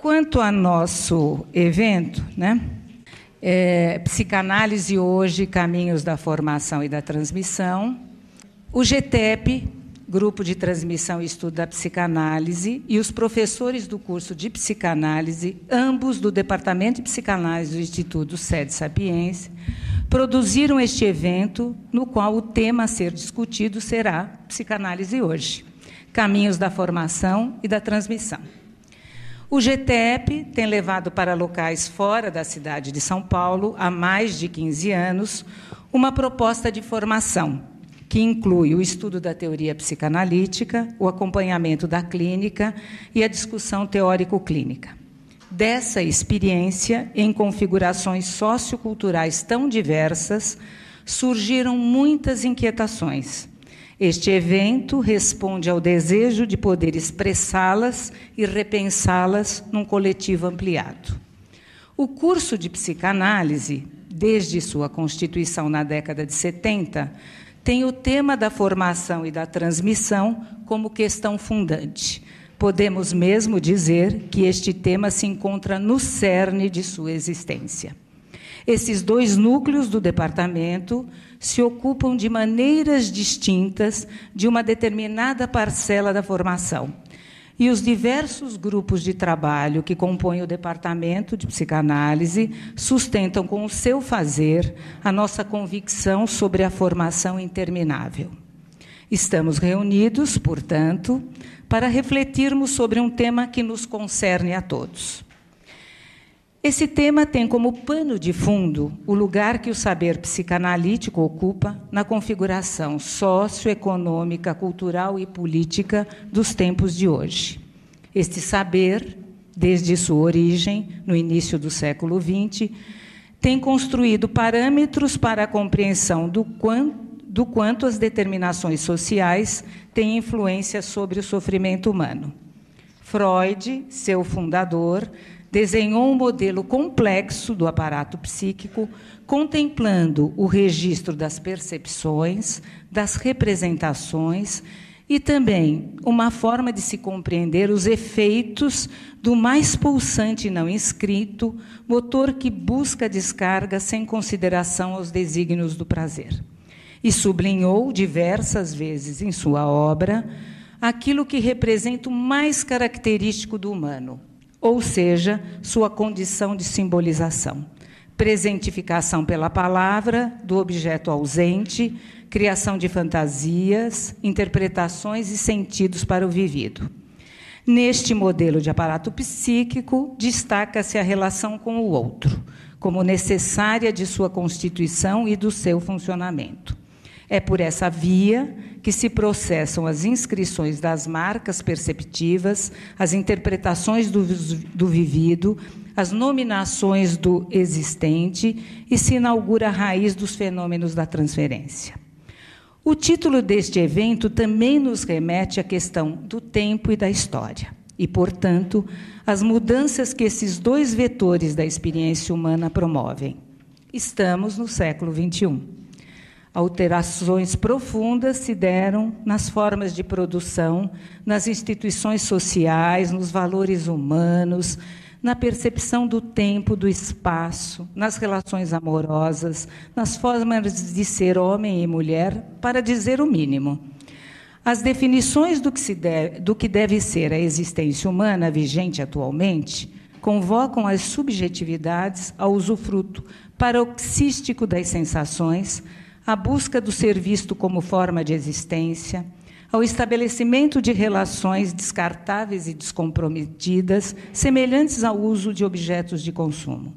Quanto ao nosso evento, né? É, psicanálise hoje, caminhos da formação e da transmissão. O GTEP, Grupo de Transmissão e Estudo da Psicanálise, e os professores do curso de psicanálise, ambos do Departamento de Psicanálise do Instituto Sede Sapiens, produziram este evento, no qual o tema a ser discutido será psicanálise hoje, caminhos da formação e da transmissão. O GTEP tem levado para locais fora da cidade de São Paulo, há mais de 15 anos, uma proposta de formação que inclui o estudo da teoria psicanalítica, o acompanhamento da clínica e a discussão teórico-clínica. Dessa experiência, em configurações socioculturais tão diversas, surgiram muitas inquietações este evento responde ao desejo de poder expressá-las e repensá-las num coletivo ampliado. O curso de psicanálise, desde sua constituição na década de 70, tem o tema da formação e da transmissão como questão fundante. Podemos mesmo dizer que este tema se encontra no cerne de sua existência. Esses dois núcleos do departamento se ocupam de maneiras distintas de uma determinada parcela da formação. E os diversos grupos de trabalho que compõem o departamento de psicanálise sustentam com o seu fazer a nossa convicção sobre a formação interminável. Estamos reunidos, portanto, para refletirmos sobre um tema que nos concerne a todos. Esse tema tem como pano de fundo o lugar que o saber psicanalítico ocupa na configuração socioeconômica, cultural e política dos tempos de hoje. Este saber, desde sua origem, no início do século XX, tem construído parâmetros para a compreensão do quanto, do quanto as determinações sociais têm influência sobre o sofrimento humano. Freud, seu fundador, desenhou um modelo complexo do aparato psíquico, contemplando o registro das percepções, das representações e também uma forma de se compreender os efeitos do mais pulsante não inscrito, motor que busca descarga sem consideração aos desígnios do prazer. E sublinhou diversas vezes em sua obra aquilo que representa o mais característico do humano, ou seja, sua condição de simbolização. Presentificação pela palavra do objeto ausente, criação de fantasias, interpretações e sentidos para o vivido. Neste modelo de aparato psíquico, destaca-se a relação com o outro, como necessária de sua constituição e do seu funcionamento. É por essa via que se processam as inscrições das marcas perceptivas, as interpretações do, do vivido, as nominações do existente e se inaugura a raiz dos fenômenos da transferência. O título deste evento também nos remete à questão do tempo e da história, e, portanto, às mudanças que esses dois vetores da experiência humana promovem. Estamos no século XXI. Alterações profundas se deram nas formas de produção, nas instituições sociais, nos valores humanos, na percepção do tempo, do espaço, nas relações amorosas, nas formas de ser homem e mulher, para dizer o mínimo. As definições do que, se deve, do que deve ser a existência humana vigente atualmente convocam as subjetividades ao usufruto paroxístico das sensações, à busca do ser visto como forma de existência, ao estabelecimento de relações descartáveis e descomprometidas, semelhantes ao uso de objetos de consumo.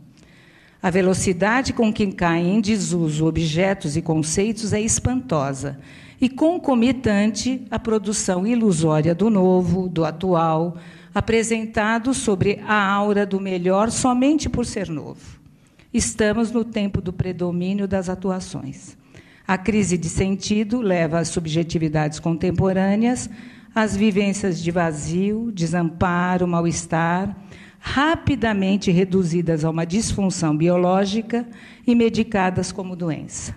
A velocidade com que caem em desuso objetos e conceitos é espantosa e concomitante à produção ilusória do novo, do atual, apresentado sobre a aura do melhor somente por ser novo. Estamos no tempo do predomínio das atuações. A crise de sentido leva às subjetividades contemporâneas, às vivências de vazio, desamparo, mal-estar, rapidamente reduzidas a uma disfunção biológica e medicadas como doença.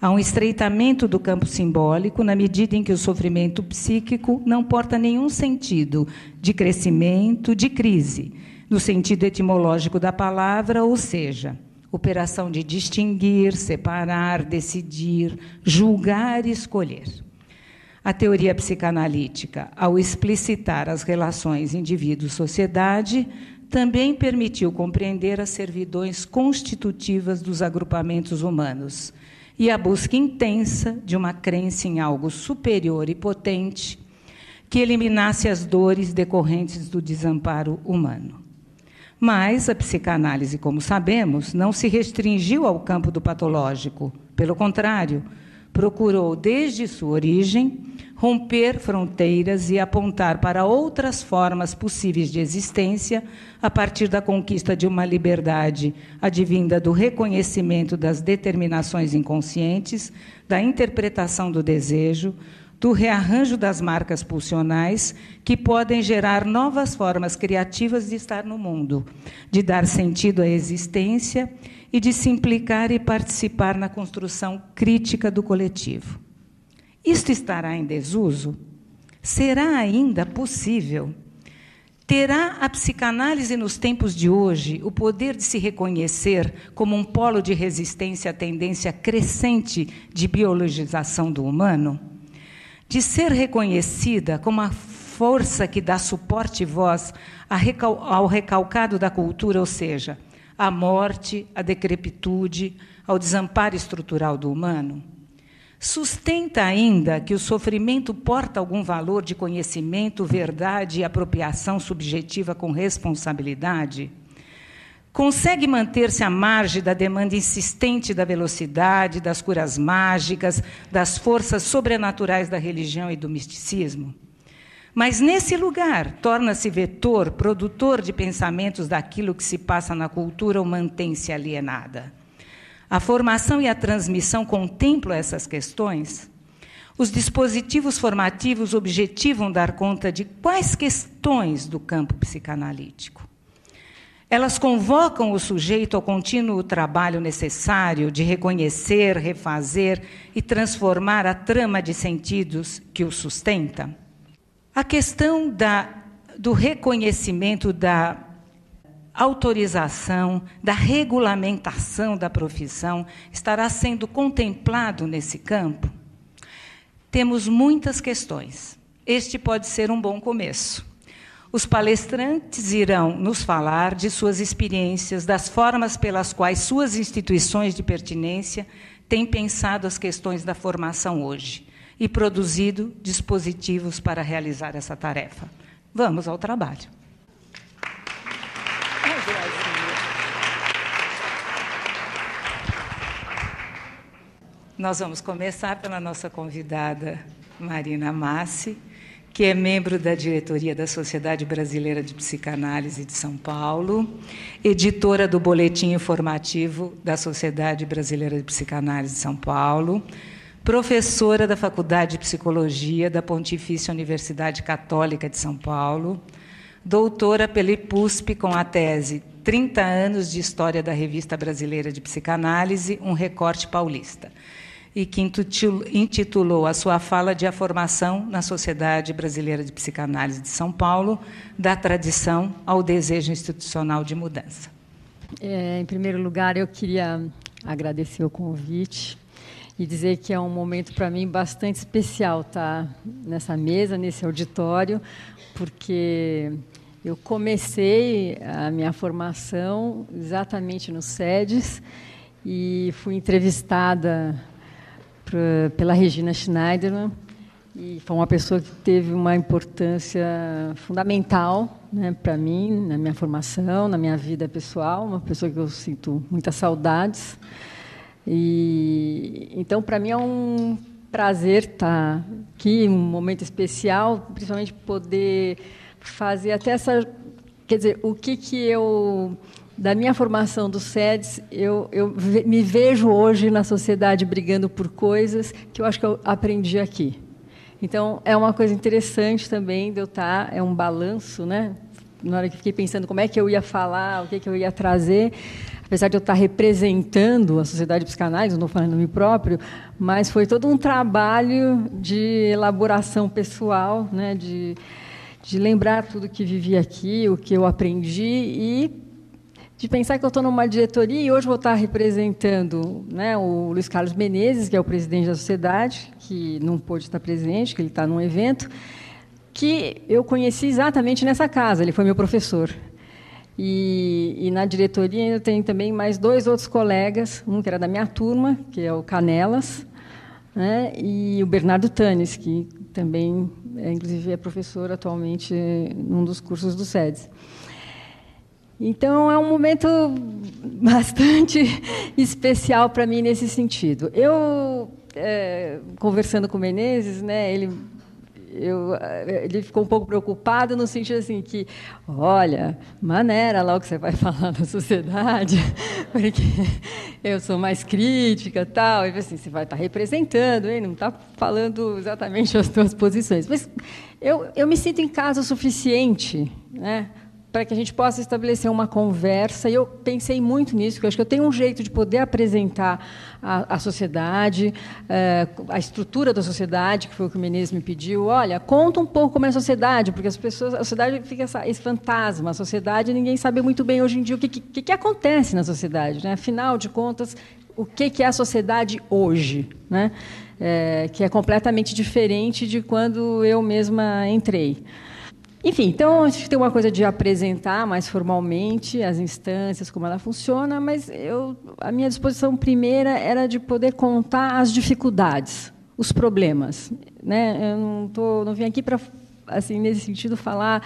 Há um estreitamento do campo simbólico na medida em que o sofrimento psíquico não porta nenhum sentido de crescimento, de crise, no sentido etimológico da palavra, ou seja, operação de distinguir, separar, decidir, julgar e escolher. A teoria psicanalítica, ao explicitar as relações indivíduo-sociedade, também permitiu compreender as servidões constitutivas dos agrupamentos humanos e a busca intensa de uma crença em algo superior e potente que eliminasse as dores decorrentes do desamparo humano. Mas a psicanálise, como sabemos, não se restringiu ao campo do patológico. Pelo contrário, procurou, desde sua origem, romper fronteiras e apontar para outras formas possíveis de existência a partir da conquista de uma liberdade advinda do reconhecimento das determinações inconscientes, da interpretação do desejo, do rearranjo das marcas pulsionais, que podem gerar novas formas criativas de estar no mundo, de dar sentido à existência e de se implicar e participar na construção crítica do coletivo. Isto estará em desuso? Será ainda possível? Terá a psicanálise nos tempos de hoje o poder de se reconhecer como um polo de resistência à tendência crescente de biologização do humano? de ser reconhecida como a força que dá suporte e voz ao recalcado da cultura, ou seja, à morte, à decrepitude, ao desamparo estrutural do humano? Sustenta ainda que o sofrimento porta algum valor de conhecimento, verdade e apropriação subjetiva com responsabilidade? consegue manter-se à margem da demanda insistente da velocidade, das curas mágicas, das forças sobrenaturais da religião e do misticismo. Mas nesse lugar, torna-se vetor, produtor de pensamentos daquilo que se passa na cultura ou mantém-se alienada. A formação e a transmissão contemplam essas questões? Os dispositivos formativos objetivam dar conta de quais questões do campo psicanalítico? Elas convocam o sujeito ao contínuo trabalho necessário de reconhecer, refazer e transformar a trama de sentidos que o sustenta. A questão da, do reconhecimento da autorização, da regulamentação da profissão estará sendo contemplado nesse campo? Temos muitas questões. Este pode ser um bom começo. Os palestrantes irão nos falar de suas experiências, das formas pelas quais suas instituições de pertinência têm pensado as questões da formação hoje e produzido dispositivos para realizar essa tarefa. Vamos ao trabalho. Nós vamos começar pela nossa convidada Marina Massi que é membro da diretoria da Sociedade Brasileira de Psicanálise de São Paulo, editora do Boletim Informativo da Sociedade Brasileira de Psicanálise de São Paulo, professora da Faculdade de Psicologia da Pontifícia Universidade Católica de São Paulo, doutora pela IPUSP com a tese 30 anos de história da Revista Brasileira de Psicanálise, um recorte paulista e que intitulou a sua fala de A Formação na Sociedade Brasileira de Psicanálise de São Paulo, da tradição ao desejo institucional de mudança. É, em primeiro lugar, eu queria agradecer o convite e dizer que é um momento para mim bastante especial estar tá nessa mesa, nesse auditório, porque eu comecei a minha formação exatamente no SEDES e fui entrevistada pra, pela Regina Schneider né? e foi uma pessoa que teve uma importância fundamental né, para mim, na minha formação, na minha vida pessoal, uma pessoa que eu sinto muitas saudades. E então para mim é um prazer estar tá aqui, um momento especial, principalmente poder fazer até essa, quer dizer, o que que eu da minha formação do SEDES, eu, eu me vejo hoje na sociedade brigando por coisas que eu acho que eu aprendi aqui. Então, é uma coisa interessante também de eu estar, tá, é um balanço, né? Na hora que fiquei pensando como é que eu ia falar, o que, é que eu ia trazer, apesar de eu estar tá representando a sociedade dos canais, não falando em mim próprio, mas foi todo um trabalho de elaboração pessoal, né? De, de lembrar tudo que vivi aqui, o que eu aprendi e de pensar que eu estou numa diretoria e hoje vou estar representando né, o Luiz Carlos Menezes, que é o presidente da sociedade, que não pôde estar presente, que ele está num evento, que eu conheci exatamente nessa casa, ele foi meu professor. E, e na diretoria ainda tem também mais dois outros colegas, um que era da minha turma, que é o Canelas, né, e o Bernardo Tanes, que também, é, inclusive, é professor atualmente num dos cursos do SEDES. Então é um momento bastante especial para mim nesse sentido. Eu é, conversando com o Menezes, né, ele eu, eh, ele ficou um pouco preocupado no sentido assim que, olha, maneira lá o que você vai falar na sociedade, porque eu sou mais crítica tal, e assim, você vai estar tá representando, hein? não está falando exatamente as suas posições. Mas eu, eu me sinto em casa o suficiente, né? para que a gente possa estabelecer uma conversa. E eu pensei muito nisso, porque eu acho que eu tenho um jeito de poder apresentar a, a sociedade, eh, a estrutura da sociedade, que foi o que o Menezes me pediu. Olha, conta um pouco como é a sociedade, porque as pessoas, a sociedade fica essa, esse fantasma, a sociedade, ninguém sabe muito bem hoje em dia o que, que, que acontece na sociedade. Né? Afinal de contas, o que, que é a sociedade hoje? Né? É, que é completamente diferente de quando eu mesma entrei. Enfim, então a gente tem uma coisa de apresentar mais formalmente as instâncias, como ela funciona, mas eu, a minha disposição primeira era de poder contar as dificuldades, os problemas. Né? Eu não, tô, não vim aqui para, assim, nesse sentido, falar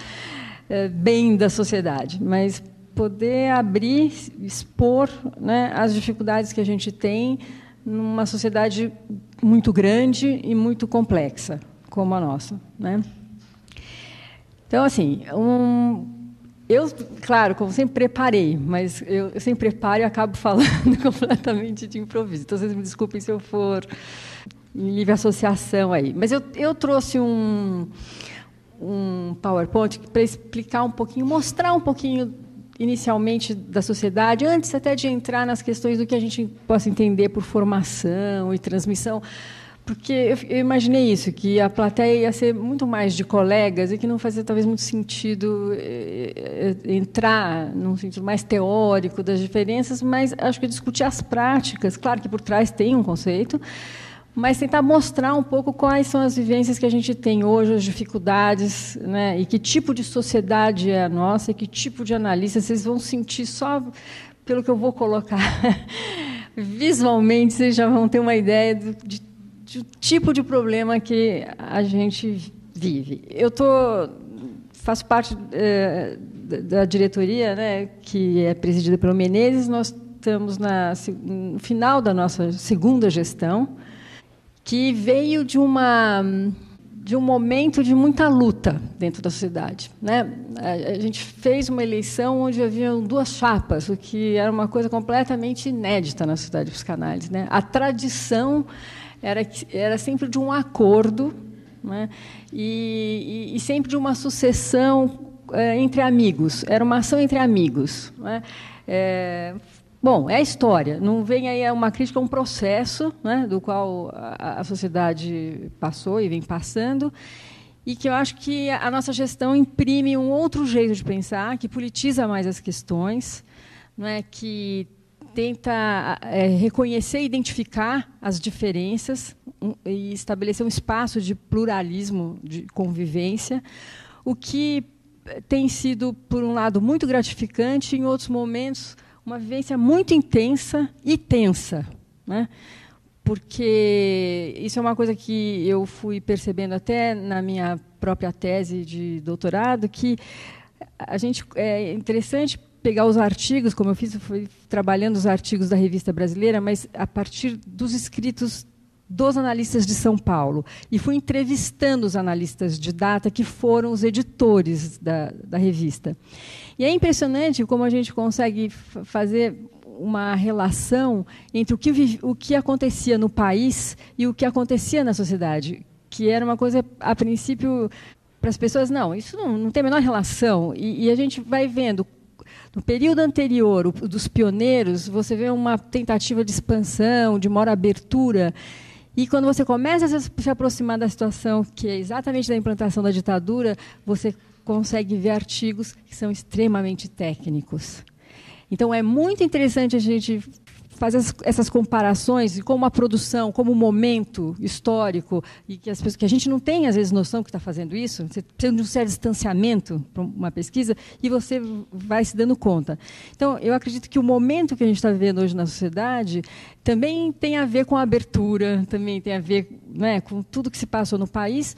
é, bem da sociedade, mas poder abrir, expor né, as dificuldades que a gente tem numa sociedade muito grande e muito complexa como a nossa. Né? Então, assim, um, eu, claro, como sempre preparei, mas eu, eu sempre preparo e acabo falando completamente de improviso. Então, vocês me desculpem se eu for em livre associação aí. Mas eu, eu trouxe um, um PowerPoint para explicar um pouquinho, mostrar um pouquinho inicialmente da sociedade, antes até de entrar nas questões do que a gente possa entender por formação e transmissão porque eu imaginei isso, que a plateia ia ser muito mais de colegas e que não fazia talvez muito sentido eh, eh, entrar num sentido mais teórico das diferenças, mas acho que discutir as práticas, claro que por trás tem um conceito, mas tentar mostrar um pouco quais são as vivências que a gente tem hoje, as dificuldades, né? e que tipo de sociedade é a nossa, e que tipo de analista vocês vão sentir só pelo que eu vou colocar. Visualmente, vocês já vão ter uma ideia de do tipo de problema que a gente vive. Eu tô, faço parte é, da diretoria, né, que é presidida pelo Menezes. Nós estamos na, no final da nossa segunda gestão, que veio de uma de um momento de muita luta dentro da sociedade. Né? A gente fez uma eleição onde haviam duas chapas, o que era uma coisa completamente inédita na sociedade de psicanálise. Né? A tradição era, era sempre de um acordo né? e, e, e sempre de uma sucessão é, entre amigos. Era uma ação entre amigos. Né? É, Bom, é a história. Não vem aí uma crítica, é um processo né, do qual a, a, sociedade passou e vem passando, e que eu acho que a nossa gestão imprime um outro jeito de pensar, que politiza mais as questões, não é que tenta é, reconhecer e identificar as diferenças um, e estabelecer um espaço de pluralismo, de convivência, o que eh, tem sido, por um lado, muito gratificante, e, em outros momentos, uma vivência muito intensa e tensa. Né? porque isso é uma coisa que eu fui percebendo até na minha própria tese de doutorado que a gente eh, é interessante pegar os artigos, como eu fiz, eu fui trabalhando os artigos da revista brasileira, mas a partir dos escritos dos analistas de São Paulo e fui entrevistando os analistas de data que foram os editores da, da revista. E é impressionante como a gente consegue fazer uma relação entre o que, o que acontecia no país e o que acontecia na sociedade, que era uma coisa, a princípio, para as pessoas, não, isso não, não tem a menor relação. E, e, a gente vai vendo no período anterior, o, dos pioneiros, você vê uma tentativa de expansão, de maior abertura. E quando você começa a se aproximar da situação que é exatamente da implantação da ditadura, você consegue ver artigos que são extremamente técnicos. Então, é muito interessante a gente faz as, essas comparações como a produção, como o momento histórico, e que, as pessoas, que a gente não tem, às vezes, noção que está fazendo isso, você precisa de um certo distanciamento para uma pesquisa, e você vai se dando conta. Então, eu acredito que o momento que a gente está vivendo hoje na sociedade também tem a ver com a abertura, também tem a ver né, com tudo que se passou no país,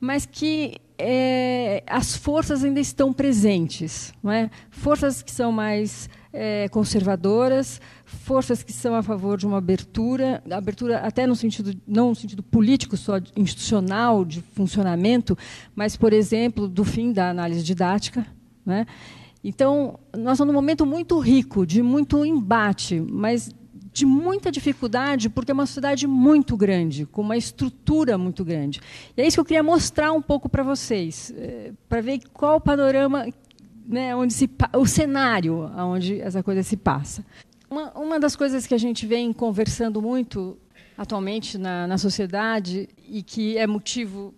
mas que é, as forças ainda estão presentes. Não é? Forças que são mais é, conservadoras, forças que são a favor de uma abertura, abertura até no sentido não no sentido político só institucional de funcionamento, mas por exemplo do fim da análise didática, né? Então nós estamos num momento muito rico, de muito embate, mas de muita dificuldade, porque é uma sociedade muito grande, com uma estrutura muito grande. E é isso que eu queria mostrar um pouco para vocês, eh, para ver qual o panorama, né, onde se, o cenário onde essa coisa se passa. Uma, uma das coisas que a gente vem conversando muito atualmente na, na sociedade e que é motivo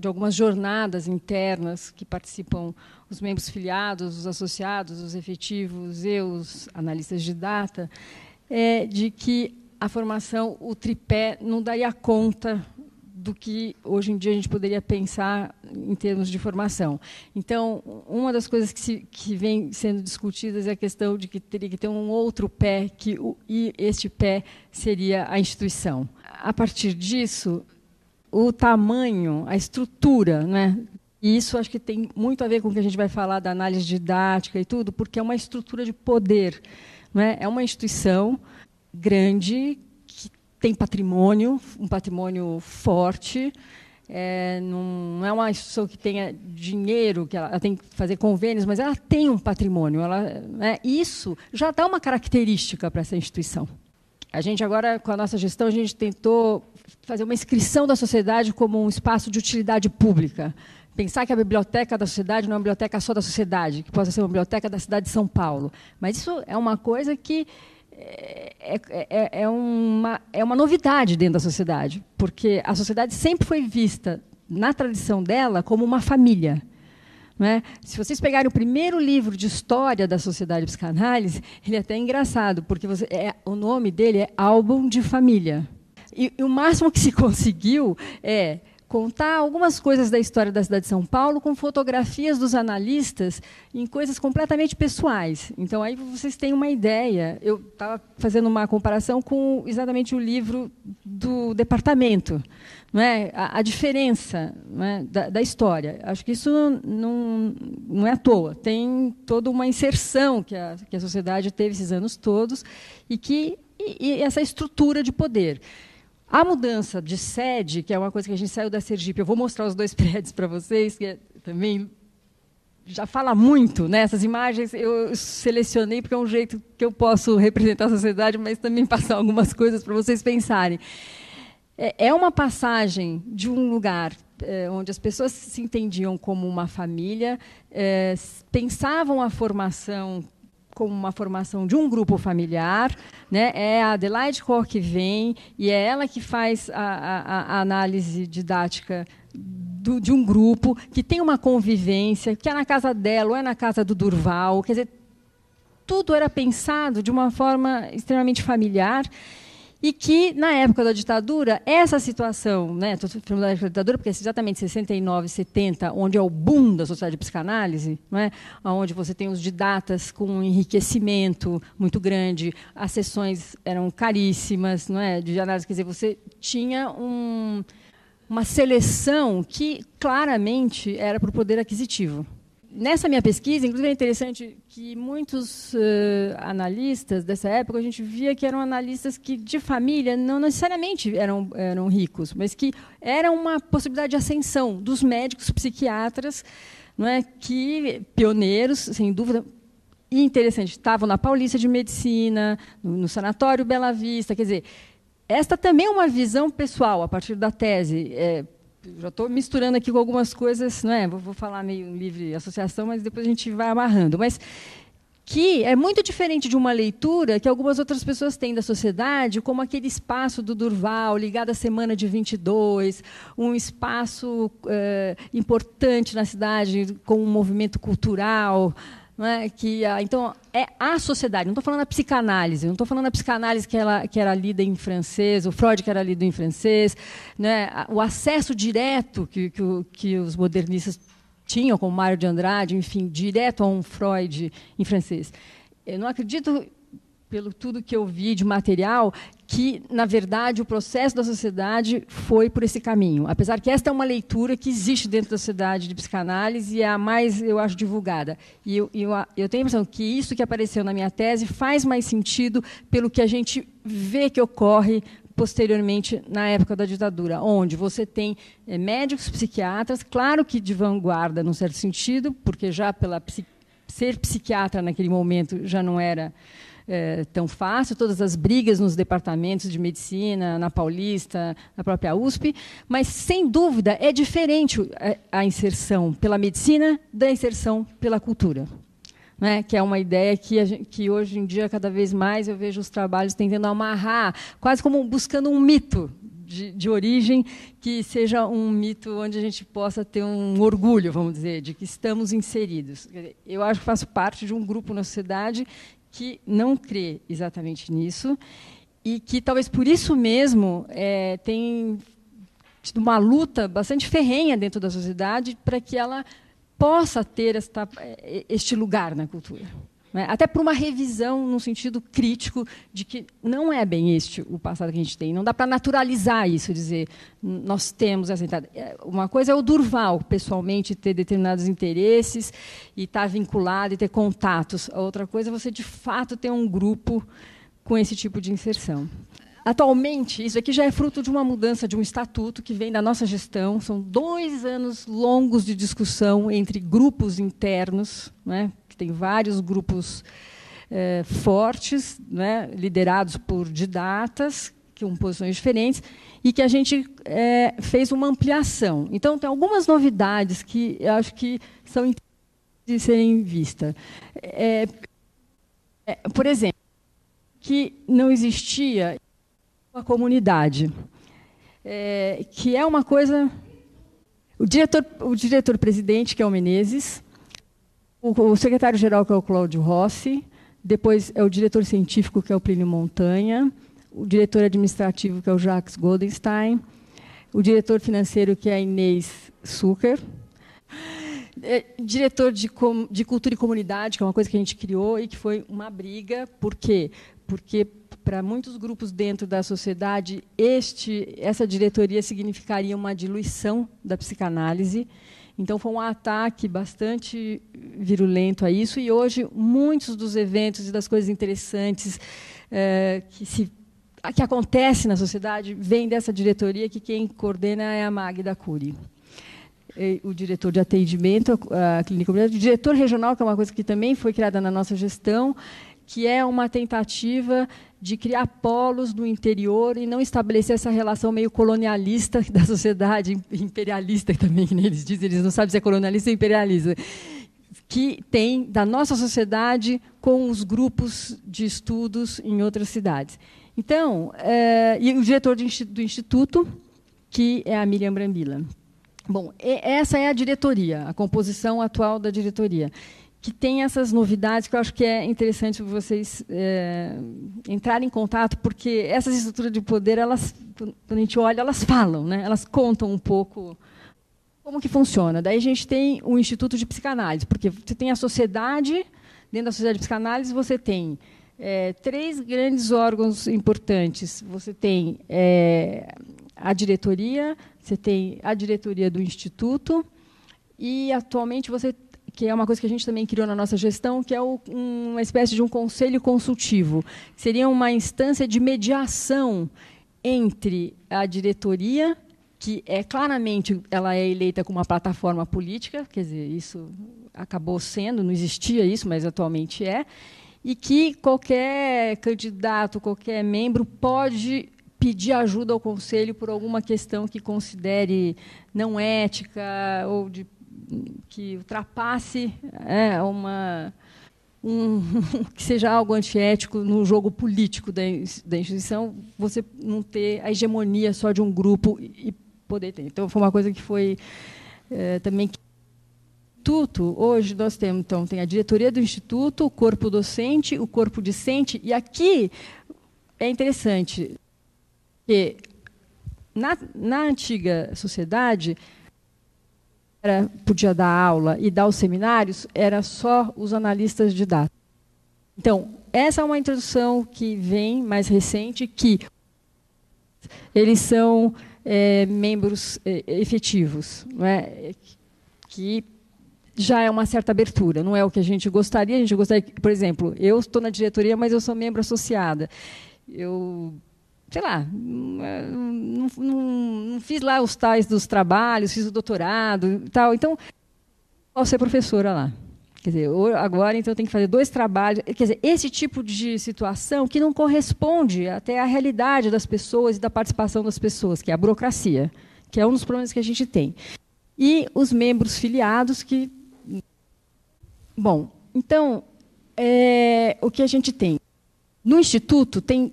de algumas jornadas internas que participam os membros filiados, os associados, os efetivos e os analistas de data, é de que a formação, o tripé, não daria conta do que hoje em dia a gente poderia pensar em termos de formação. Então, uma das coisas que, se, que vem sendo discutidas é a questão de que teria que ter um outro pé, que o, e este pé seria a instituição. A partir disso, o tamanho, a estrutura, né? E isso acho que tem muito a ver com o que a gente vai falar da análise didática e tudo, porque é uma estrutura de poder. Né? É uma instituição grande tem patrimônio, um patrimônio forte. É, não é uma instituição que tenha dinheiro, que ela, ela, tem que fazer convênios, mas ela tem um patrimônio. Ela, né, isso já dá uma característica para essa instituição. A gente agora, com a nossa gestão, a gente tentou fazer uma inscrição da sociedade como um espaço de utilidade pública. Pensar que a biblioteca da sociedade não é uma biblioteca só da sociedade, que possa ser uma biblioteca da cidade de São Paulo. Mas isso é uma coisa que é, é, é, é, é, uma, é uma novidade dentro da sociedade, porque a sociedade sempre foi vista, na tradição dela, como uma família. É? Se vocês pegarem o primeiro livro de história da sociedade psicanálise, ele é até engraçado, porque você, é, o nome dele é Álbum de Família. E, e o máximo que se conseguiu é contar algumas coisas da história da cidade de São Paulo com fotografias dos analistas em coisas completamente pessoais. Então aí vocês têm uma ideia. Eu estava fazendo uma comparação com exatamente o livro do departamento, não é? A, a diferença é? Da, da, história. Acho que isso não, não é à toa. Tem toda uma inserção que a, que a sociedade teve esses anos todos e que e, e essa estrutura de poder. A mudança de sede, que é uma coisa que a gente saiu da Sergipe, eu vou mostrar os dois prédios para vocês, que é também já fala muito, né? imagens eu selecionei porque é um jeito que eu posso representar a sociedade, mas também passar algumas coisas para vocês pensarem. É, é uma passagem de um lugar é, onde as pessoas se entendiam como uma família, é, pensavam a formação com uma formação de um grupo familiar, né? É a Adelaide Cor que vem e é ela que faz a, a, a análise didática do, de um grupo que tem uma convivência, que é na casa dela ou é na casa do Durval, quer dizer, tudo era pensado de uma forma extremamente familiar e que, na época da ditadura, essa situação, né, estou falando da época da ditadura, porque é exatamente 69, 70, onde é o boom da sociedade de psicanálise, né, onde você tem os didatas com um enriquecimento muito grande, as sessões eram caríssimas né, de análise, quer dizer, você tinha um, uma seleção que claramente era para o poder aquisitivo nessa minha pesquisa, inclusive é interessante que muitos uh, analistas dessa época a gente via que eram analistas que de família não necessariamente eram, eram ricos, mas que era uma possibilidade de ascensão dos médicos psiquiatras, não é, que pioneiros, sem dúvida, e interessante, estavam na Paulista de Medicina, no, no Sanatório Bela Vista, quer dizer, esta também é uma visão pessoal, a partir da tese, é, já estou misturando aqui com algumas coisas, não é? Vou, vou falar meio livre associação, mas depois a gente vai amarrando. Mas que é muito diferente de uma leitura que algumas outras pessoas têm da sociedade, como aquele espaço do Durval, ligado à Semana de 22, um espaço é, importante na cidade com um movimento cultural, é? que então é a sociedade. Não estou falando da psicanálise, não estou falando da psicanálise que, ela, que era lida em francês, o Freud que era lido em francês, né? o acesso direto que, que, que os modernistas tinham, com Mário de Andrade, enfim, direto a um Freud em francês. Eu não acredito, pelo tudo que eu vi de material, que, na verdade, o processo da sociedade foi por esse caminho. Apesar que esta é uma leitura que existe dentro da sociedade de psicanálise e é a mais, eu acho, divulgada. E eu, eu, eu tenho a impressão que isso que apareceu na minha tese faz mais sentido pelo que a gente vê que ocorre posteriormente na época da ditadura, onde você tem é, médicos, psiquiatras, claro que de vanguarda, num certo sentido, porque já pela ser psiquiatra naquele momento já não era é, tão fácil, todas as brigas nos departamentos de medicina, na Paulista, na própria USP, mas, sem dúvida, é diferente é, a, inserção pela medicina da inserção pela cultura. Né, que é uma ideia que, gente, que, hoje em dia, cada vez mais, eu vejo os trabalhos tentando amarrar, quase como buscando um mito de, de, origem, que seja um mito onde a gente possa ter um orgulho, vamos dizer, de que estamos inseridos. Eu acho que faço parte de um grupo na sociedade que não crê exatamente nisso e que talvez por isso mesmo é, tem tido uma luta bastante ferrenha dentro da sociedade para que ela possa ter esta, é, este lugar na cultura. Né? Até para uma revisão num sentido crítico de que não é bem este o passado que a gente tem. Não dá para naturalizar isso, dizer nós temos essa entrada. É, uma coisa é o Durval, pessoalmente, ter determinados interesses e estar tá vinculado e ter contatos. Outra coisa é você, de fato, ter um grupo com esse tipo de inserção. Atualmente, isso aqui já é fruto de uma mudança de um estatuto que vem da nossa gestão. São dois anos longos de discussão entre grupos internos, né, tem vários grupos eh, fortes, né, liderados por didatas, que com posições diferentes, e que a gente eh, fez uma ampliação. Então, tem algumas novidades que eu acho que são interessantes de serem vistas. É, é, por exemplo, que não existia uma comunidade, é, que é uma coisa o diretor, o diretor presidente, que é o Menezes, o, o secretário-geral, que é o Cláudio Rossi, depois é o diretor científico, que é o Plínio Montanha, o diretor administrativo, que é o Jacques Goldenstein, o diretor financeiro, que é a Inês Zucker, é, diretor de, com, de cultura e comunidade, que é uma coisa que a gente criou e que foi uma briga. Por quê? Porque para muitos grupos dentro da sociedade, este, essa diretoria significaria uma diluição da psicanálise. Então foi um ataque bastante virulento a isso e hoje muitos dos eventos e das coisas interessantes é, que se que acontece na sociedade vem dessa diretoria que quem coordena é a Magda Cury o diretor de atendimento, a clínica, o diretor regional, que é uma coisa que também foi criada na nossa gestão, que é uma tentativa de criar polos no interior e não estabelecer essa relação meio colonialista da sociedade, imperialista também, que eles dizem, eles não sabem se é colonialista ou imperialista, que tem da nossa sociedade com os grupos de estudos em outras cidades. Então, é, e o diretor do Instituto, que é a Miriam Brambila. Bom, essa é a diretoria, a composição atual da diretoria que tem essas novidades que eu acho que é interessante vocês é, entrarem em contato, porque essas estruturas de poder, elas, quando a gente olha, elas falam, né? elas contam um pouco como que funciona. Daí a gente tem o Instituto de Psicanálise, porque você tem a sociedade, dentro da sociedade de psicanálise você tem é, três grandes órgãos importantes. Você tem é, a diretoria, você tem a diretoria do Instituto, e atualmente você tem que é uma coisa que a gente também criou na nossa gestão, que é o, uma espécie de um conselho consultivo, seria uma instância de mediação entre a diretoria, que é claramente ela é eleita com uma plataforma política, quer dizer, isso acabou sendo, não existia isso, mas atualmente é, e que qualquer candidato, qualquer membro pode pedir ajuda ao conselho por alguma questão que considere não ética ou de que ultrapasse é, uma um, que seja algo antiético no jogo político da, da, instituição, você não ter a hegemonia só de um grupo e, poder ter. Então, foi uma coisa que foi é, também que Instituto, hoje nós temos, então, tem a diretoria do Instituto, o corpo docente, o corpo discente, e aqui é interessante que na, na antiga sociedade, era, podia dar aula e dar os seminários era só os analistas de dados. Então, essa é uma introdução que vem mais recente, que eles são é, membros é, efetivos, é? que já é uma certa abertura, não é o que a gente gostaria. A gente gostaria, por exemplo, eu estou na diretoria, mas eu sou membro associada. Eu sei lá, não, não, não, fiz lá os tais dos trabalhos, fiz o doutorado e tal. Então, posso ser professora lá. Quer dizer, agora então eu tenho que fazer dois trabalhos. Quer dizer, esse tipo de situação que não corresponde até à realidade das pessoas e da participação das pessoas, que é a burocracia, que é um dos problemas que a gente tem. E os membros filiados que. Bom, então, é, o que a gente tem? No Instituto, tem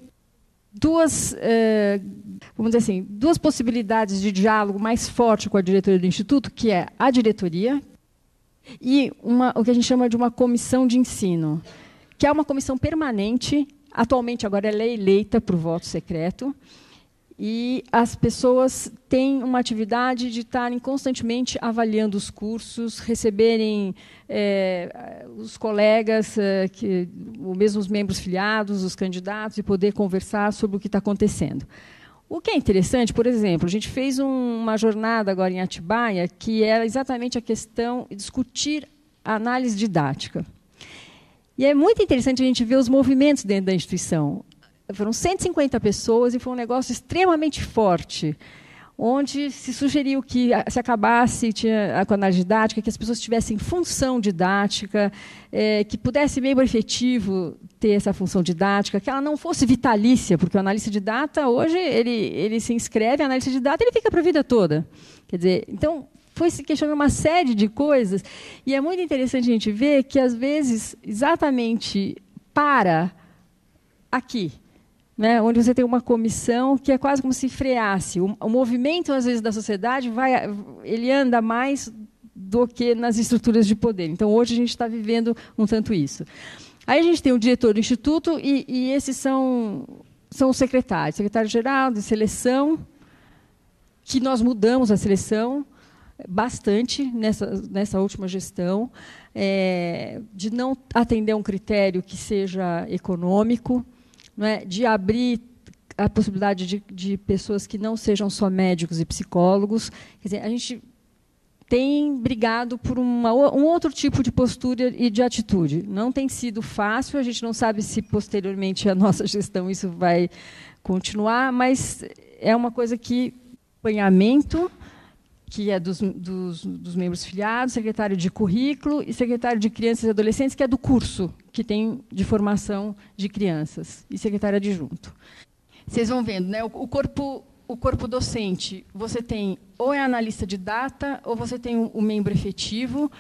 duas, eh, vamos dizer assim, duas possibilidades de diálogo mais forte com a diretoria do Instituto, que é a diretoria e uma, o que a gente chama de uma comissão de ensino, que é uma comissão permanente, atualmente agora ela é eleita por voto secreto, e as pessoas têm uma atividade de estarem constantemente avaliando os cursos, receberem é, os colegas, é, que, mesmo os membros filiados, os candidatos, e poder conversar sobre o que está acontecendo. O que é interessante, por exemplo, a gente fez um, uma jornada agora em Atibaia que era exatamente a questão de discutir a análise didática. E é muito interessante a gente ver os movimentos dentro da instituição foram 150 pessoas e foi um negócio extremamente forte, onde se sugeriu que ah, se acabasse tinha, a análise didática, que as pessoas tivessem função didática, é, que pudesse membro efetivo ter essa função didática, que ela não fosse vitalícia, porque o analista de data hoje ele, ele se inscreve, analista de data ele fica para a vida toda. Quer dizer, então foi se questionando uma série de coisas e é muito interessante a gente ver que às vezes exatamente para aqui né, onde você tem uma comissão que é quase como se freasse. O, o, movimento, às vezes, da sociedade vai, ele anda mais do que nas estruturas de poder. Então, hoje a gente está vivendo um tanto isso. Aí a gente tem o diretor do instituto e, e esses são são os secretários, secretário-geral de seleção, que nós mudamos a seleção bastante nessa, nessa última gestão, é, de não atender a um critério que seja econômico é, de abrir a possibilidade de, de, pessoas que não sejam só médicos e psicólogos. Quer dizer, a gente tem brigado por uma, um outro tipo de postura e de atitude. Não tem sido fácil, a gente não sabe se posteriormente a nossa gestão isso vai continuar, mas é uma coisa que apanhamento que é dos, dos, dos membros filiados, secretário de currículo e secretário de crianças e adolescentes, que é do curso que tem de formação de crianças e secretária adjunto. Vocês vão vendo, né? O corpo, o corpo docente, você tem ou é analista de data ou você tem o um membro efetivo.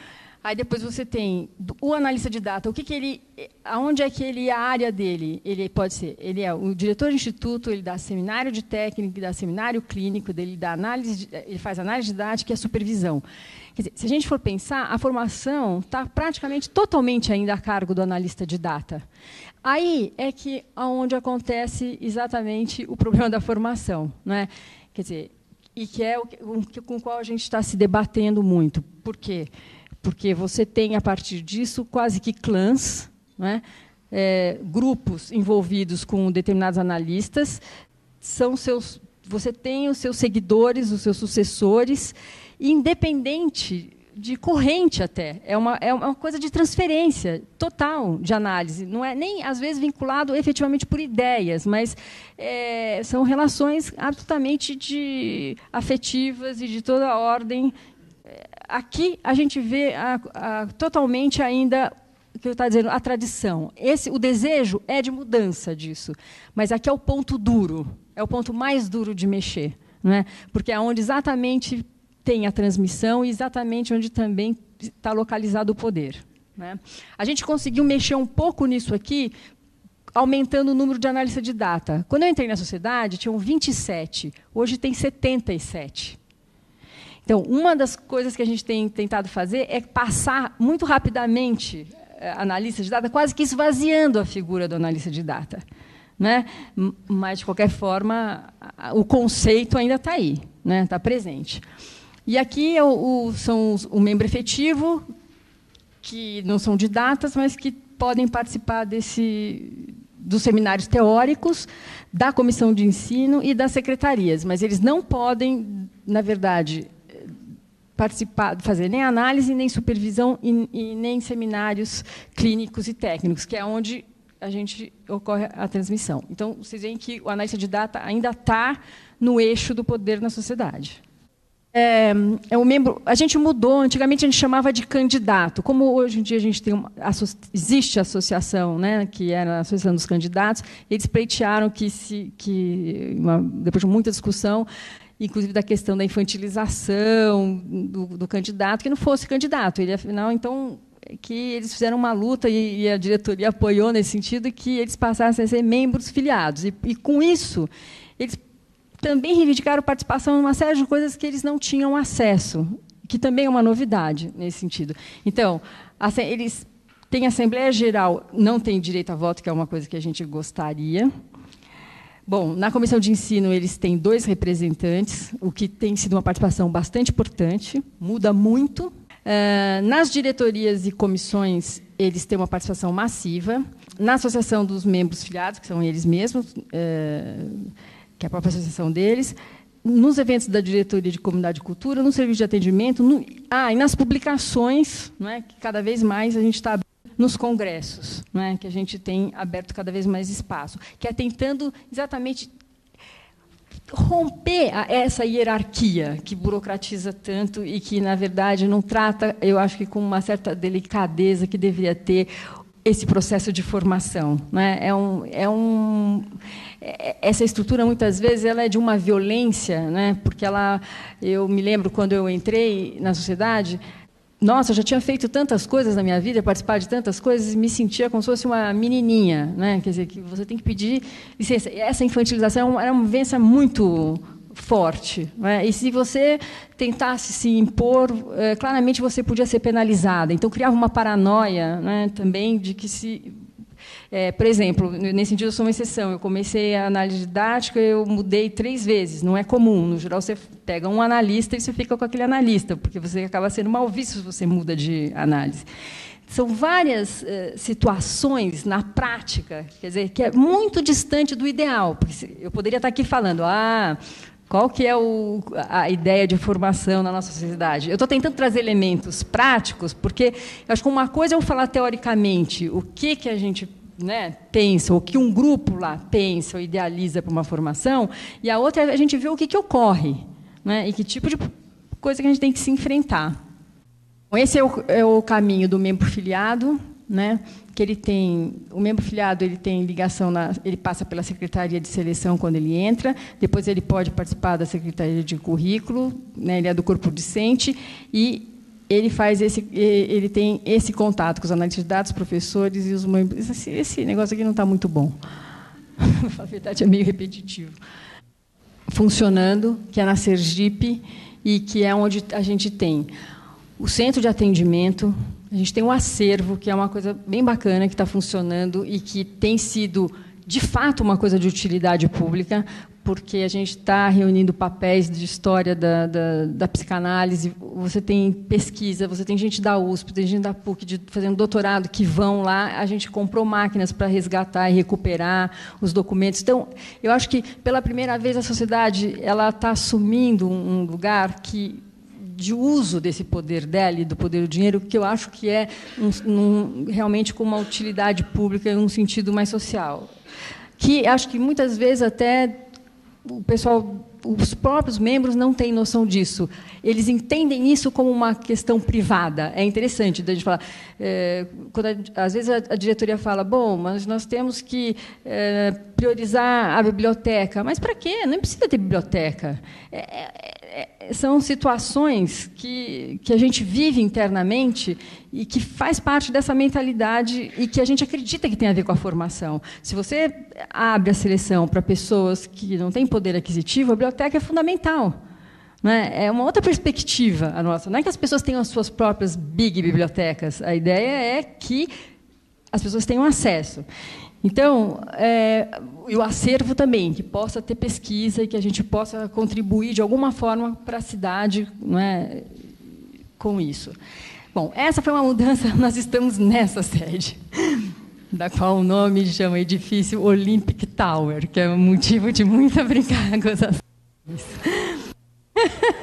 Aí depois você tem o analista de data, o que, que ele, aonde é que ele a área dele? Ele pode ser, ele é o diretor de instituto, ele dá seminário de técnico, ele dá seminário clínico, ele dá análise, ele faz análise de didática e é supervisão. Quer dizer, se a gente for pensar, a formação está praticamente totalmente ainda a cargo do analista de data. Aí é que aonde acontece exatamente o problema da formação, né? Quer dizer, e que é o que, com o qual a gente está se debatendo muito. Por quê? Porque você tem a partir disso quase que clãs, né? É, grupos envolvidos com determinados analistas são seus você tem os seus seguidores, os seus sucessores, independente de corrente até. É uma, é uma coisa de transferência total de análise. Não é nem, às vezes, vinculado efetivamente por ideias, mas é, são relações absolutamente de afetivas e de toda a ordem. É, aqui a gente vê a, a, totalmente ainda o que eu estava dizendo, a tradição. Esse, o desejo é de mudança disso, mas aqui é o ponto duro, é o ponto mais duro de mexer, não é? porque é onde exatamente tem a transmissão e exatamente onde também está localizado o poder. Né? A gente conseguiu mexer um pouco nisso aqui, aumentando o número de analistas de data. Quando eu entrei na sociedade, tinham 27, hoje tem 77. Então, uma das coisas que a gente tem tentado fazer é passar muito rapidamente eh, analista de data, quase que esvaziando a figura do analista de data. Né? Mas, de qualquer forma, o conceito ainda está aí, está né? Tá presente. E aqui é o, o, são os, o membro efetivo, que não são de datas, mas que podem participar desse, dos seminários teóricos, da comissão de ensino e das secretarias. Mas eles não podem, na verdade, participar, fazer nem análise, nem supervisão e, e, nem seminários clínicos e técnicos, que é onde a gente ocorre a transmissão. Então, vocês veem que o analista de data ainda está no eixo do poder na sociedade é, é um membro. A gente mudou, antigamente a gente chamava de candidato. Como hoje em dia a gente tem uma, existe a associação, né, que era a Associação dos Candidatos, eles pleitearam que, se, que uma, depois de muita discussão, inclusive da questão da infantilização do, do candidato, que não fosse candidato. Ele, afinal, então, que eles fizeram uma luta e, a diretoria apoiou nesse sentido, que eles passassem a ser membros filiados. e, e com isso, eles também reivindicaram participação em uma série de coisas que eles não tinham acesso, que também é uma novidade nesse sentido. Então, assim, eles têm Assembleia Geral, não têm direito a voto, que é uma coisa que a gente gostaria. Bom, na comissão de ensino eles têm dois representantes, o que tem sido uma participação bastante importante, muda muito. Eh, nas diretorias e comissões eles têm uma participação massiva. Na associação dos membros filiados, que são eles mesmos, eh, que é a própria associação deles, nos eventos da diretoria de comunidade e cultura, no serviço de atendimento, no, ah, e nas publicações, não é, que cada vez mais a gente está nos congressos, não é, que a gente tem aberto cada vez mais espaço, que é tentando exatamente romper essa hierarquia que burocratiza tanto e que, na verdade, não trata, eu acho que com uma certa delicadeza que deveria ter esse processo de formação. Né? É um, é um, é, essa estrutura, muitas vezes, ela é de uma violência, né? porque ela, eu me lembro, quando eu entrei na sociedade, nossa, eu já tinha feito tantas coisas na minha vida, participar de tantas coisas, e me sentia como se fosse uma menininha. Né? Quer dizer, que você tem que pedir licença. Essa infantilização é era uma vivência muito forte. Né? E se você tentasse se impor, é, claramente você podia ser penalizada. Então, criava uma paranoia né, também de que se é, por exemplo, nesse sentido eu sou uma exceção. Eu comecei a análise didática, eu mudei três vezes. Não é comum. No geral, você pega um analista e você fica com aquele analista, porque você acaba sendo mal visto se você muda de análise. São várias eh, situações na prática, quer dizer, que é muito distante do ideal. Porque eu poderia estar aqui falando, ah, qual que é o, a ideia de formação na nossa sociedade? Eu estou tentando trazer elementos práticos, porque acho que uma coisa é eu falar teoricamente o que, que a gente né, pensa, o que um grupo lá pensa ou idealiza para uma formação, e a outra é a gente ver o que, que ocorre né, e que tipo de coisa que a gente tem que se enfrentar. Esse é o, é o caminho do membro filiado, né, que ele tem o membro filiado ele tem ligação na ele passa pela secretaria de seleção quando ele entra depois ele pode participar da secretaria de currículo né, ele é do corpo docente e ele faz esse ele tem esse contato com os analistas de dados professores e os membros esse, esse negócio aqui não está muito bom a verdade é meio repetitivo funcionando que é na Sergipe e que é onde a gente tem o centro de atendimento a gente tem um acervo, que é uma coisa bem bacana, que está funcionando e que tem sido, de fato, uma coisa de utilidade pública, porque a gente está reunindo papéis de história da, da, da, psicanálise, você tem pesquisa, você tem gente da USP, tem gente da PUC de, fazendo doutorado que vão lá, a gente comprou máquinas para resgatar e recuperar os documentos. Então, eu acho que, pela primeira vez, a sociedade ela está assumindo um lugar que de uso desse poder dela e do poder do dinheiro, que eu acho que é um, um, realmente com uma utilidade pública em um sentido mais social. Que acho que muitas vezes até o pessoal, os próprios membros não têm noção disso. Eles entendem isso como uma questão privada. É interessante a gente falar. É, quando a, às vezes a, a, diretoria fala, bom, mas nós temos que é, priorizar a biblioteca. Mas para quê? Não precisa ter biblioteca. É, é é, são situações que, que a gente vive internamente e que faz parte dessa mentalidade e que a gente acredita que tem a ver com a formação. Se você abre a seleção para pessoas que não têm poder aquisitivo, a biblioteca é fundamental. Né? É uma outra perspectiva a nossa. Não é que as pessoas tenham as suas próprias big bibliotecas. A ideia é que as pessoas tenham acesso. Então, é, e o acervo também, que possa ter pesquisa e que a gente possa contribuir de alguma forma para a cidade não é, com isso. Bom, essa foi uma mudança, nós estamos nessa sede, da qual o nome chama Edifício Olympic Tower, que é um motivo de muita brincadeira. Gozações.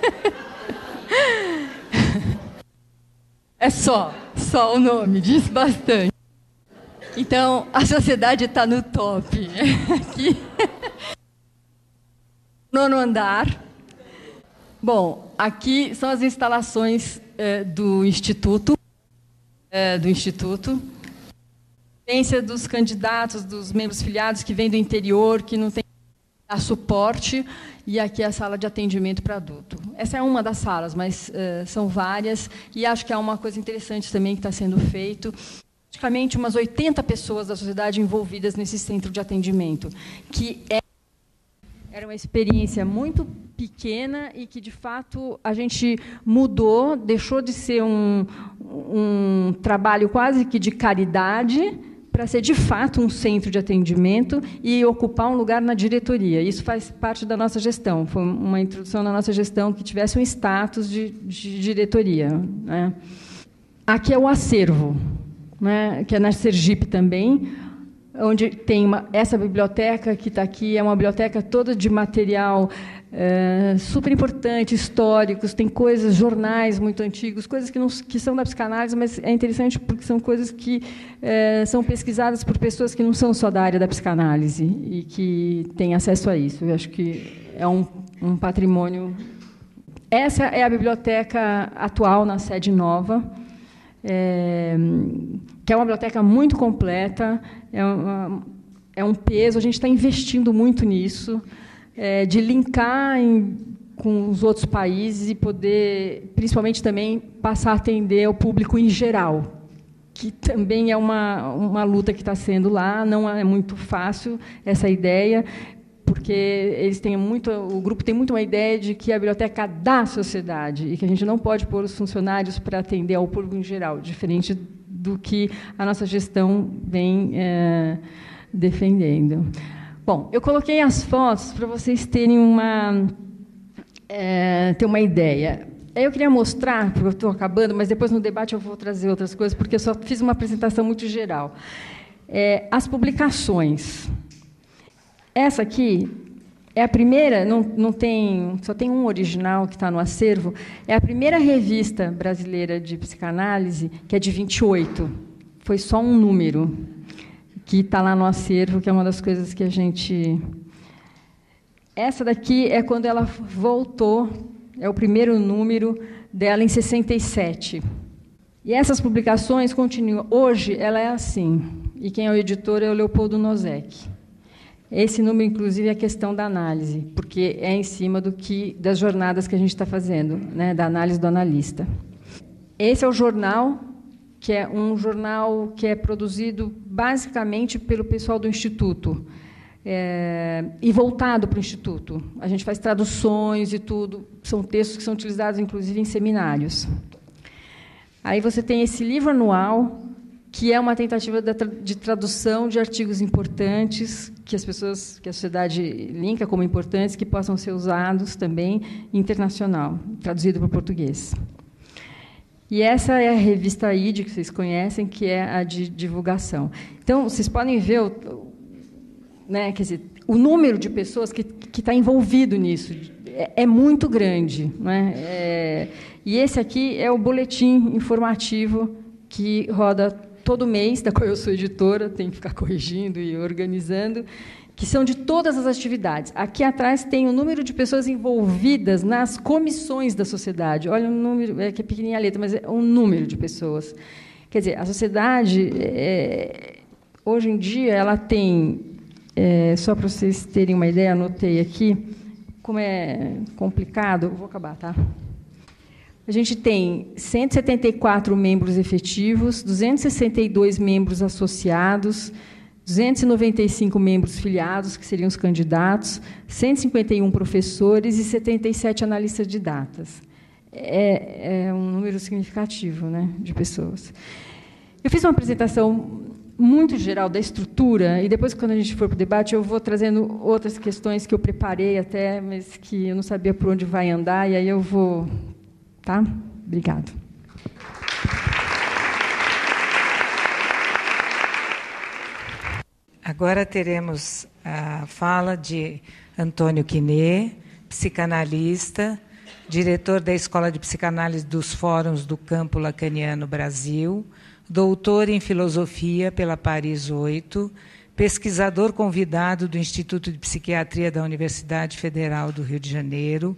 É só, só o nome, diz bastante. Então, a sociedade está no top. Aqui. Nono andar. Bom, aqui são as instalações eh, do Instituto. Eh, do Instituto. Ciência dos candidatos, dos membros filiados que vêm do interior, que não tem a suporte, e aqui é a sala de atendimento para adulto. Essa é uma das salas, mas eh, são várias, e acho que é uma coisa interessante também que está sendo feito, praticamente umas 80 pessoas da sociedade envolvidas nesse centro de atendimento, que é, era uma experiência muito pequena e que, de fato, a gente mudou, deixou de ser um, um trabalho quase que de caridade para ser, de fato, um centro de atendimento e ocupar um lugar na diretoria. Isso faz parte da nossa gestão. Foi uma introdução na nossa gestão que tivesse um status de, de diretoria. Né? Aqui é o acervo né, que é na Sergipe também, onde tem uma, essa biblioteca que está aqui, é uma biblioteca toda de material é, super importante, históricos, tem coisas, jornais muito antigos, coisas que, não, que são da psicanálise, mas é interessante porque são coisas que é, são pesquisadas por pessoas que não são só da área da psicanálise e que têm acesso a isso. Eu acho que é um, um patrimônio. Essa é a biblioteca atual na sede nova é, que é uma biblioteca muito completa, é, uma, é, é um peso, a gente está investindo muito nisso, é, de linkar em, com os outros países e poder, principalmente também, passar a atender ao público em geral, que também é uma, uma luta que está sendo lá, não é muito fácil essa ideia, porque eles têm muito, o grupo tem muito uma ideia de que a biblioteca é à sociedade e que a gente não pode pôr os funcionários para atender ao público em geral, diferente do que a nossa gestão vem é, defendendo. Bom, eu coloquei as fotos para vocês terem uma, é, ter uma ideia. Eu queria mostrar, porque eu estou acabando, mas depois no debate eu vou trazer outras coisas, porque eu só fiz uma apresentação muito geral. É, as publicações. Essa aqui é a primeira, não, não tem, só tem um original que está no acervo, é a primeira revista brasileira de psicanálise, que é de 28. Foi só um número que está lá no acervo, que é uma das coisas que a gente. Essa daqui é quando ela voltou, é o primeiro número dela em 67. E essas publicações continuam. Hoje ela é assim. E quem é o editor é o Leopoldo Nozek. Esse número, inclusive, é a questão da análise, porque é em cima do que das jornadas que a gente está fazendo, né, da análise do analista. Esse é o jornal, que é um jornal que é produzido basicamente pelo pessoal do Instituto é, e voltado para o Instituto. A gente faz traduções e tudo, são textos que são utilizados, inclusive, em seminários. Aí você tem esse livro anual, que é uma tentativa de tradução de artigos importantes que as pessoas, que a sociedade linka como importantes, que possam ser usados também internacional, traduzido para o português. E essa é a revista ID que vocês conhecem, que é a de divulgação. Então, vocês podem ver, o, né, quer dizer, o número de pessoas que está envolvido nisso é, é muito grande, né? É, e esse aqui é o boletim informativo que roda todo mês, da qual eu sou editora, tenho que ficar corrigindo e organizando, que são de todas as atividades. Aqui atrás tem o número de pessoas envolvidas nas comissões da sociedade. Olha, o número, é que é pequenininha a letra, mas é um número de pessoas. Quer dizer, a sociedade, é, hoje em dia, ela tem, é, só para vocês terem uma ideia, anotei aqui, como é complicado, vou acabar, tá? A gente tem 174 membros efetivos, 262 membros associados, 295 membros filiados, que seriam os candidatos, 151 professores e 77 analistas de datas. É, é um número significativo né, de pessoas. Eu fiz uma apresentação muito geral da estrutura, e depois, quando a gente for para o debate, eu vou trazendo outras questões que eu preparei até, mas que eu não sabia por onde vai andar, e aí eu vou Tá? Obrigado. Agora teremos a fala de Antônio Quiné, psicanalista, diretor da Escola de Psicanálise dos Fóruns do Campo Lacaniano Brasil, doutor em filosofia pela Paris 8, pesquisador convidado do Instituto de Psiquiatria da Universidade Federal do Rio de Janeiro,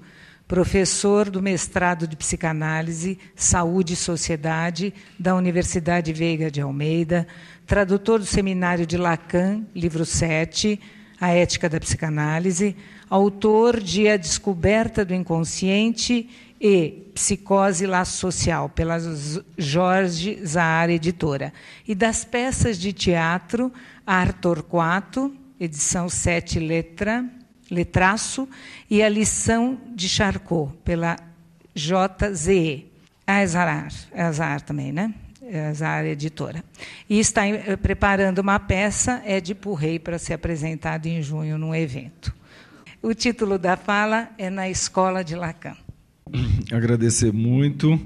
professor do mestrado de psicanálise, saúde e sociedade da Universidade Veiga de Almeida, tradutor do seminário de Lacan, livro 7, A Ética da Psicanálise, autor de A Descoberta do Inconsciente e Psicose e Laço Social, pela Jorge Zahara Editora, e das peças de teatro Arthur Quato, edição 7 letra Letraço, e a lição de Charcot, pela JZE. A é Azar, é Azar também, né? É Azar Editora. E está eh, preparando uma peça, é de Purrei, para ser apresentada em junho num evento. O título da fala é Na Escola de Lacan. Agradecer muito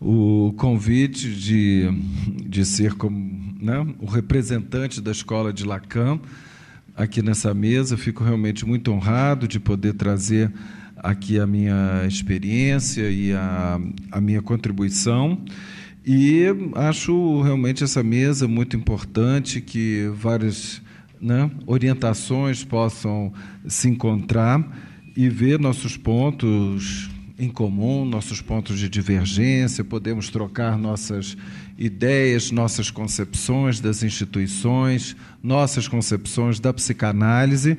o convite de, de ser como, né, o representante da Escola de Lacan aqui nessa mesa. Fico realmente muito honrado de poder trazer aqui a minha experiência e a, a minha contribuição. E acho realmente essa mesa muito importante que várias né, orientações possam se encontrar e ver nossos pontos em comum, nossos pontos de divergência, podemos trocar nossas ideias, nossas concepções das instituições, nossas concepções da psicanálise.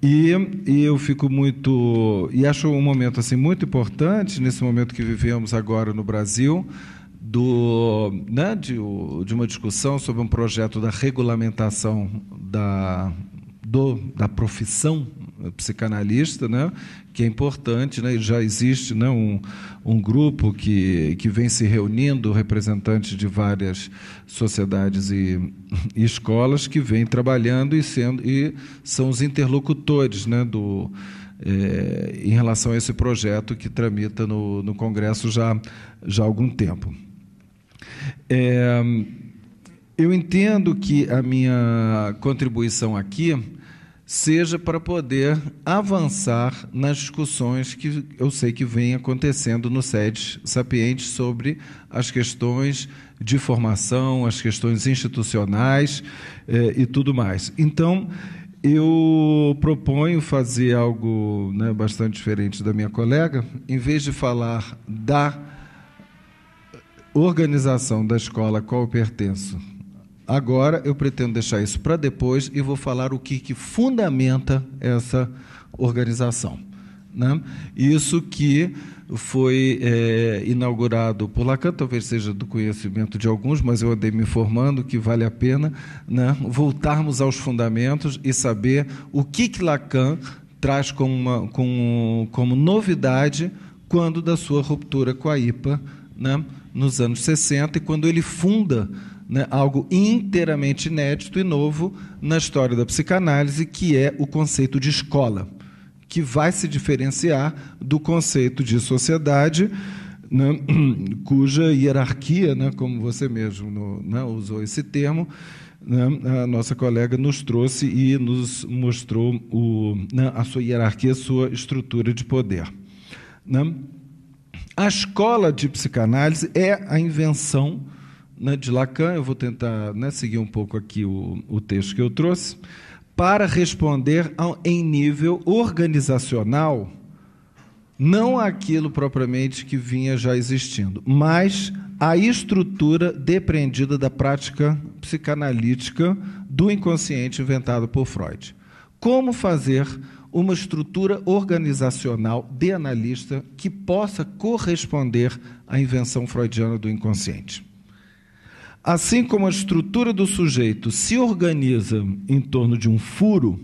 E, e, eu fico muito e acho um momento assim muito importante nesse momento que vivemos agora no Brasil do né, de, de uma discussão sobre um projeto da regulamentação da do, da profissão psicanalista, né, que é importante, né? já existe né? um, um grupo que, que vem se reunindo, representantes de várias sociedades e, e escolas que vem trabalhando e, sendo, e são os interlocutores né? do, é, em relação a esse projeto que tramita no, no Congresso já, já há algum tempo. É, eu entendo que a minha contribuição aqui seja para poder avançar nas discussões que eu sei que vem acontecendo no SEDES Sapiente sobre as questões de formação, as questões institucionais eh, e tudo mais. Então, eu proponho fazer algo né, bastante diferente da minha colega. Em vez de falar da organização da escola a qual eu pertenço, Agora eu pretendo deixar isso para depois e vou falar o que, que fundamenta essa organização. Né? Isso que foi é, inaugurado por Lacan, talvez seja do conhecimento de alguns, mas eu andei me informando que vale a pena né, voltarmos aos fundamentos e saber o que, que Lacan traz como, uma, como, como novidade quando da sua ruptura com a IPA né, nos anos 60 e quando ele funda né, algo inteiramente inédito e novo na história da psicanálise, que é o conceito de escola, que vai se diferenciar do conceito de sociedade, né, cuja hierarquia, né, como você mesmo no, né, usou esse termo, né, a nossa colega nos trouxe e nos mostrou o, né, a sua hierarquia, a sua estrutura de poder. A escola de psicanálise é a invenção né, de Lacan, eu vou tentar né, seguir um pouco aqui o, o texto que eu trouxe, para responder ao, em nível organizacional, não aquilo propriamente que vinha já existindo, mas a estrutura depreendida da prática psicanalítica do inconsciente inventado por Freud. Como fazer uma estrutura organizacional de analista que possa corresponder à invenção freudiana do inconsciente? Assim como a estrutura do sujeito se organiza em torno de um furo,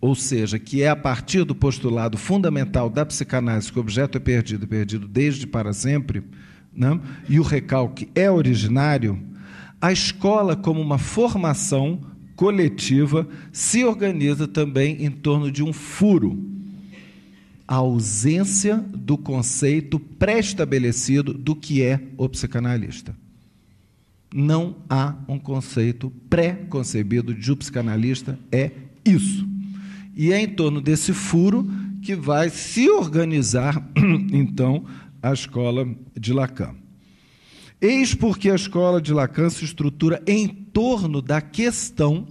ou seja, que é a partir do postulado fundamental da psicanálise que o objeto é perdido, é perdido desde para sempre, né? e o recalque é originário, a escola, como uma formação coletiva, se organiza também em torno de um furo. A ausência do conceito pré-estabelecido do que é o psicanalista. Não há um conceito pré-concebido de psicanalista é isso. E é em torno desse furo que vai se organizar, então, a escola de Lacan. Eis porque a escola de Lacan se estrutura em torno da questão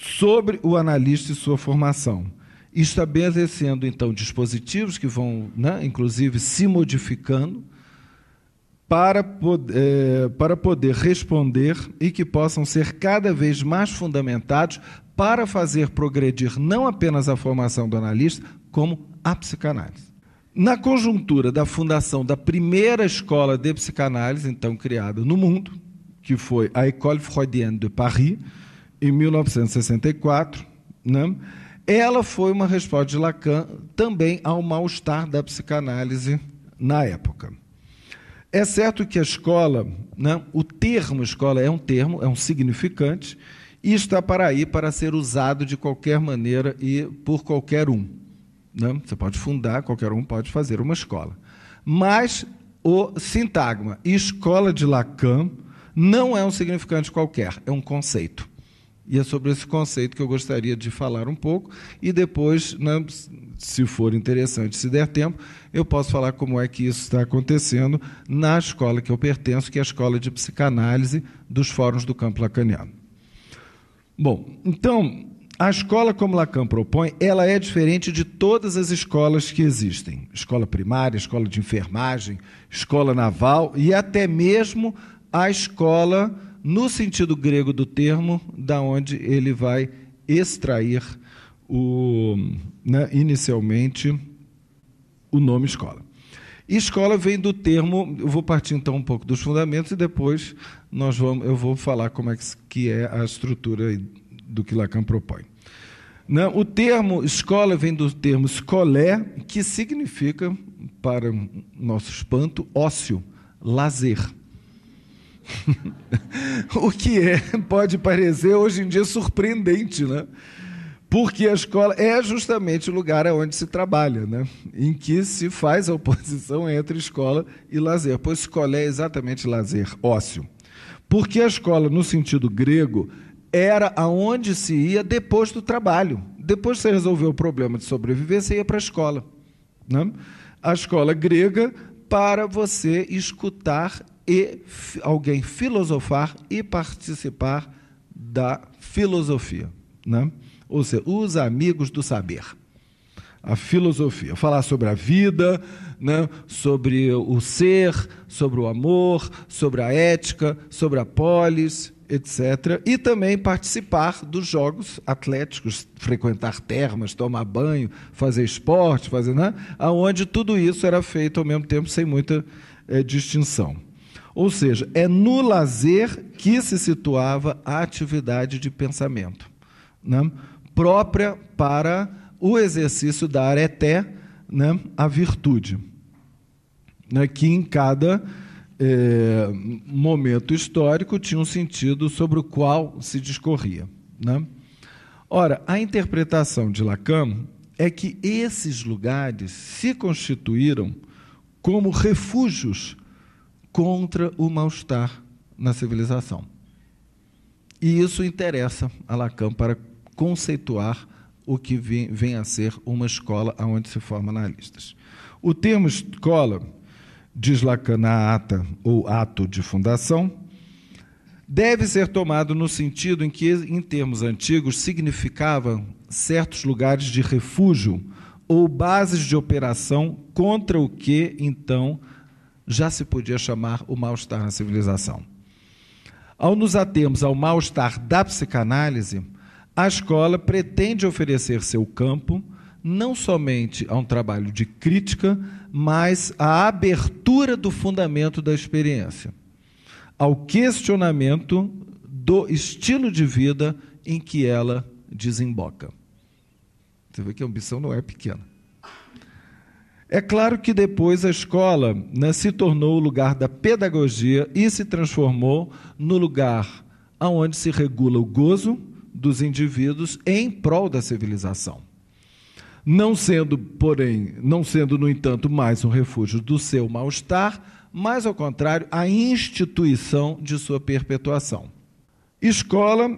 sobre o analista e sua formação, estabelecendo então dispositivos que vão, né, inclusive, se modificando para, poder, eh, para poder responder e que possam ser cada vez mais fundamentados para fazer progredir não apenas a formação do analista, como a psicanálise. Na conjuntura da fundação da primeira escola de psicanálise, então criada no mundo, que foi a École Freudienne de Paris, em 1964, né? ela foi uma resposta de Lacan também ao mal-estar da psicanálise na época. É certo que a escola, né, o termo escola é um termo, é um significante, e está para aí para ser usado de qualquer maneira e por qualquer um. Né? Você pode fundar, qualquer um pode fazer uma escola. Mas o sintagma escola de Lacan não é um significante qualquer, é um conceito. E é sobre esse conceito que eu gostaria de falar um pouco e depois, né, se for interessante, se der tempo, eu posso falar como é que isso está acontecendo na escola que eu pertenço, que é a Escola de Psicanálise dos Fóruns do Campo Lacaniano. Bom, então, a escola como Lacan propõe, ela é diferente de todas as escolas que existem. Escola primária, escola de enfermagem, escola naval e até mesmo a escola, no sentido grego do termo, da onde ele vai extrair o, né, inicialmente o nome escola. E escola vem do termo, eu vou partir então um pouco dos fundamentos e depois nós vamos, eu vou falar como é que, que é a estrutura do que Lacan propõe. Não, né, o termo escola vem do termo escolé, que significa, para nosso espanto, ócio, lazer. o que é, pode parecer hoje em dia surpreendente, né? Porque a escola é justamente o lugar é onde se trabalha, né? em que se faz a oposição entre escola e lazer, pois escola é exatamente lazer, ócio. Porque a escola, no sentido grego, era aonde se ia depois do trabalho. Depois que você resolveu o problema de sobreviver, você ia para a escola. Né? A escola grega para você escutar e alguém filosofar e participar da filosofia. Né? ou seja, os amigos do saber. A filosofia, falar sobre a vida, né? sobre o ser, sobre o amor, sobre a ética, sobre a polis, etc. E também participar dos jogos atléticos, frequentar termas, tomar banho, fazer esporte, fazer, né? aonde tudo isso era feito ao mesmo tempo sem muita é, distinção. Ou seja, é no lazer que se situava a atividade de pensamento. Né? própria para o exercício da areté, né, a virtude, né, que em cada é, momento histórico tinha um sentido sobre o qual se discorria. Né? Ora, a interpretação de Lacan é que esses lugares se constituíram como refúgios contra o mal-estar na civilização. E isso interessa a Lacan para conceituar o que vem a ser uma escola onde se formam analistas. O termo escola, diz Lacan na ata ou ato de fundação, deve ser tomado no sentido em que, em termos antigos, significava certos lugares de refúgio ou bases de operação contra o que, então, já se podia chamar o mal-estar na civilização. Ao nos atermos ao mal-estar da psicanálise, a escola pretende oferecer seu campo não somente a um trabalho de crítica, mas à abertura do fundamento da experiência, ao questionamento do estilo de vida em que ela desemboca. Você vê que a ambição não é pequena. É claro que depois a escola né, se tornou o lugar da pedagogia e se transformou no lugar onde se regula o gozo, dos indivíduos em prol da civilização. Não sendo, porém, não sendo, no entanto, mais um refúgio do seu mal-estar, mas, ao contrário, a instituição de sua perpetuação. Escola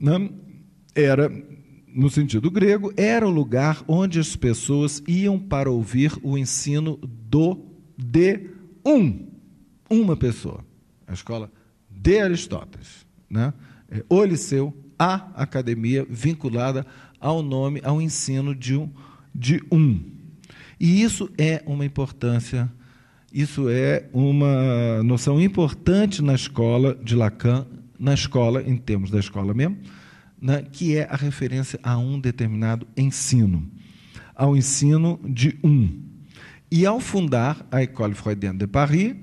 né, era, no sentido grego, era o lugar onde as pessoas iam para ouvir o ensino do de um, uma pessoa. A escola de Aristóteles, né? É, o Liceu a academia vinculada ao nome, ao ensino de um. De um. E isso é uma importância, isso é uma noção importante na escola de Lacan, na escola, em termos da escola mesmo, né, que é a referência a um determinado ensino, ao ensino de um. E ao fundar a École Freudienne de Paris,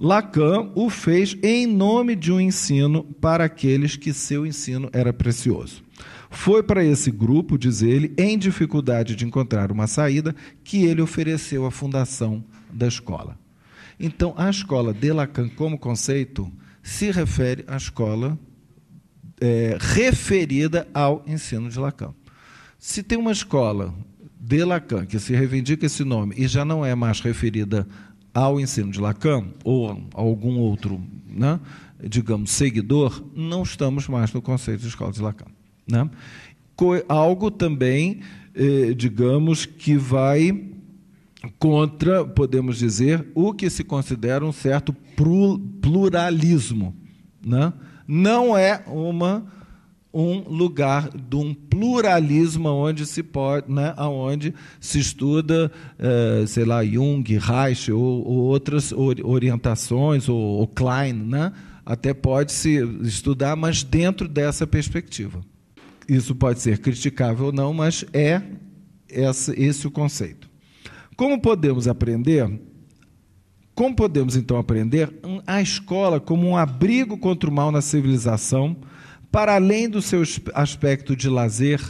Lacan o fez em nome de um ensino para aqueles que seu ensino era precioso. Foi para esse grupo, diz ele, em dificuldade de encontrar uma saída, que ele ofereceu a fundação da escola. Então, a escola de Lacan, como conceito, se refere à escola é, referida ao ensino de Lacan. Se tem uma escola de Lacan que se reivindica esse nome e já não é mais referida ao ensino de Lacan ou algum outro, né, digamos, seguidor, não estamos mais no conceito de escola de Lacan. Né? Algo também, eh, digamos, que vai contra, podemos dizer, o que se considera um certo pluralismo. Né? Não é uma um lugar de um pluralismo onde se pode, né, aonde se estuda, eh, sei lá, Jung, Reich ou, ou outras orientações, ou, ou Klein, né? até pode se estudar, mas dentro dessa perspectiva. Isso pode ser criticável ou não, mas é essa, esse o conceito. Como podemos aprender? Como podemos então aprender a escola como um abrigo contra o mal na civilização? para além do seu aspecto de lazer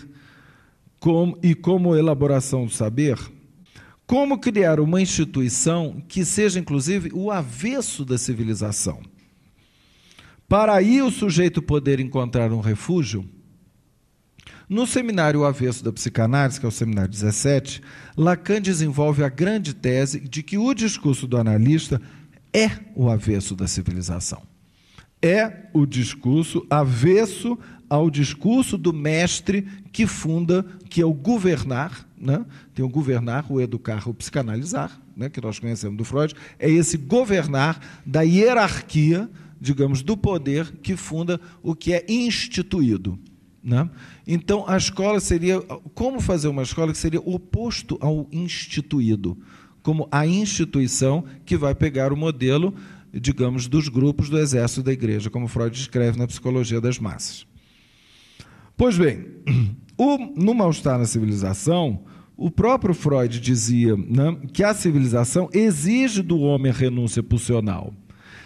como, e como elaboração do saber, como criar uma instituição que seja, inclusive, o avesso da civilização. Para aí o sujeito poder encontrar um refúgio, no seminário O Avesso da Psicanálise, que é o seminário 17, Lacan desenvolve a grande tese de que o discurso do analista é o avesso da civilização. É o discurso avesso ao discurso do mestre que funda, que é o governar, né? tem o governar, o educar, o psicanalizar, né? que nós conhecemos do Freud, é esse governar da hierarquia, digamos, do poder que funda o que é instituído. Né? Então, a escola seria. Como fazer uma escola que seria oposto ao instituído? Como a instituição que vai pegar o modelo digamos, dos grupos do exército da igreja, como Freud escreve na Psicologia das Massas. Pois bem, o, no mal-estar na civilização, o próprio Freud dizia né, que a civilização exige do homem a renúncia pulsional,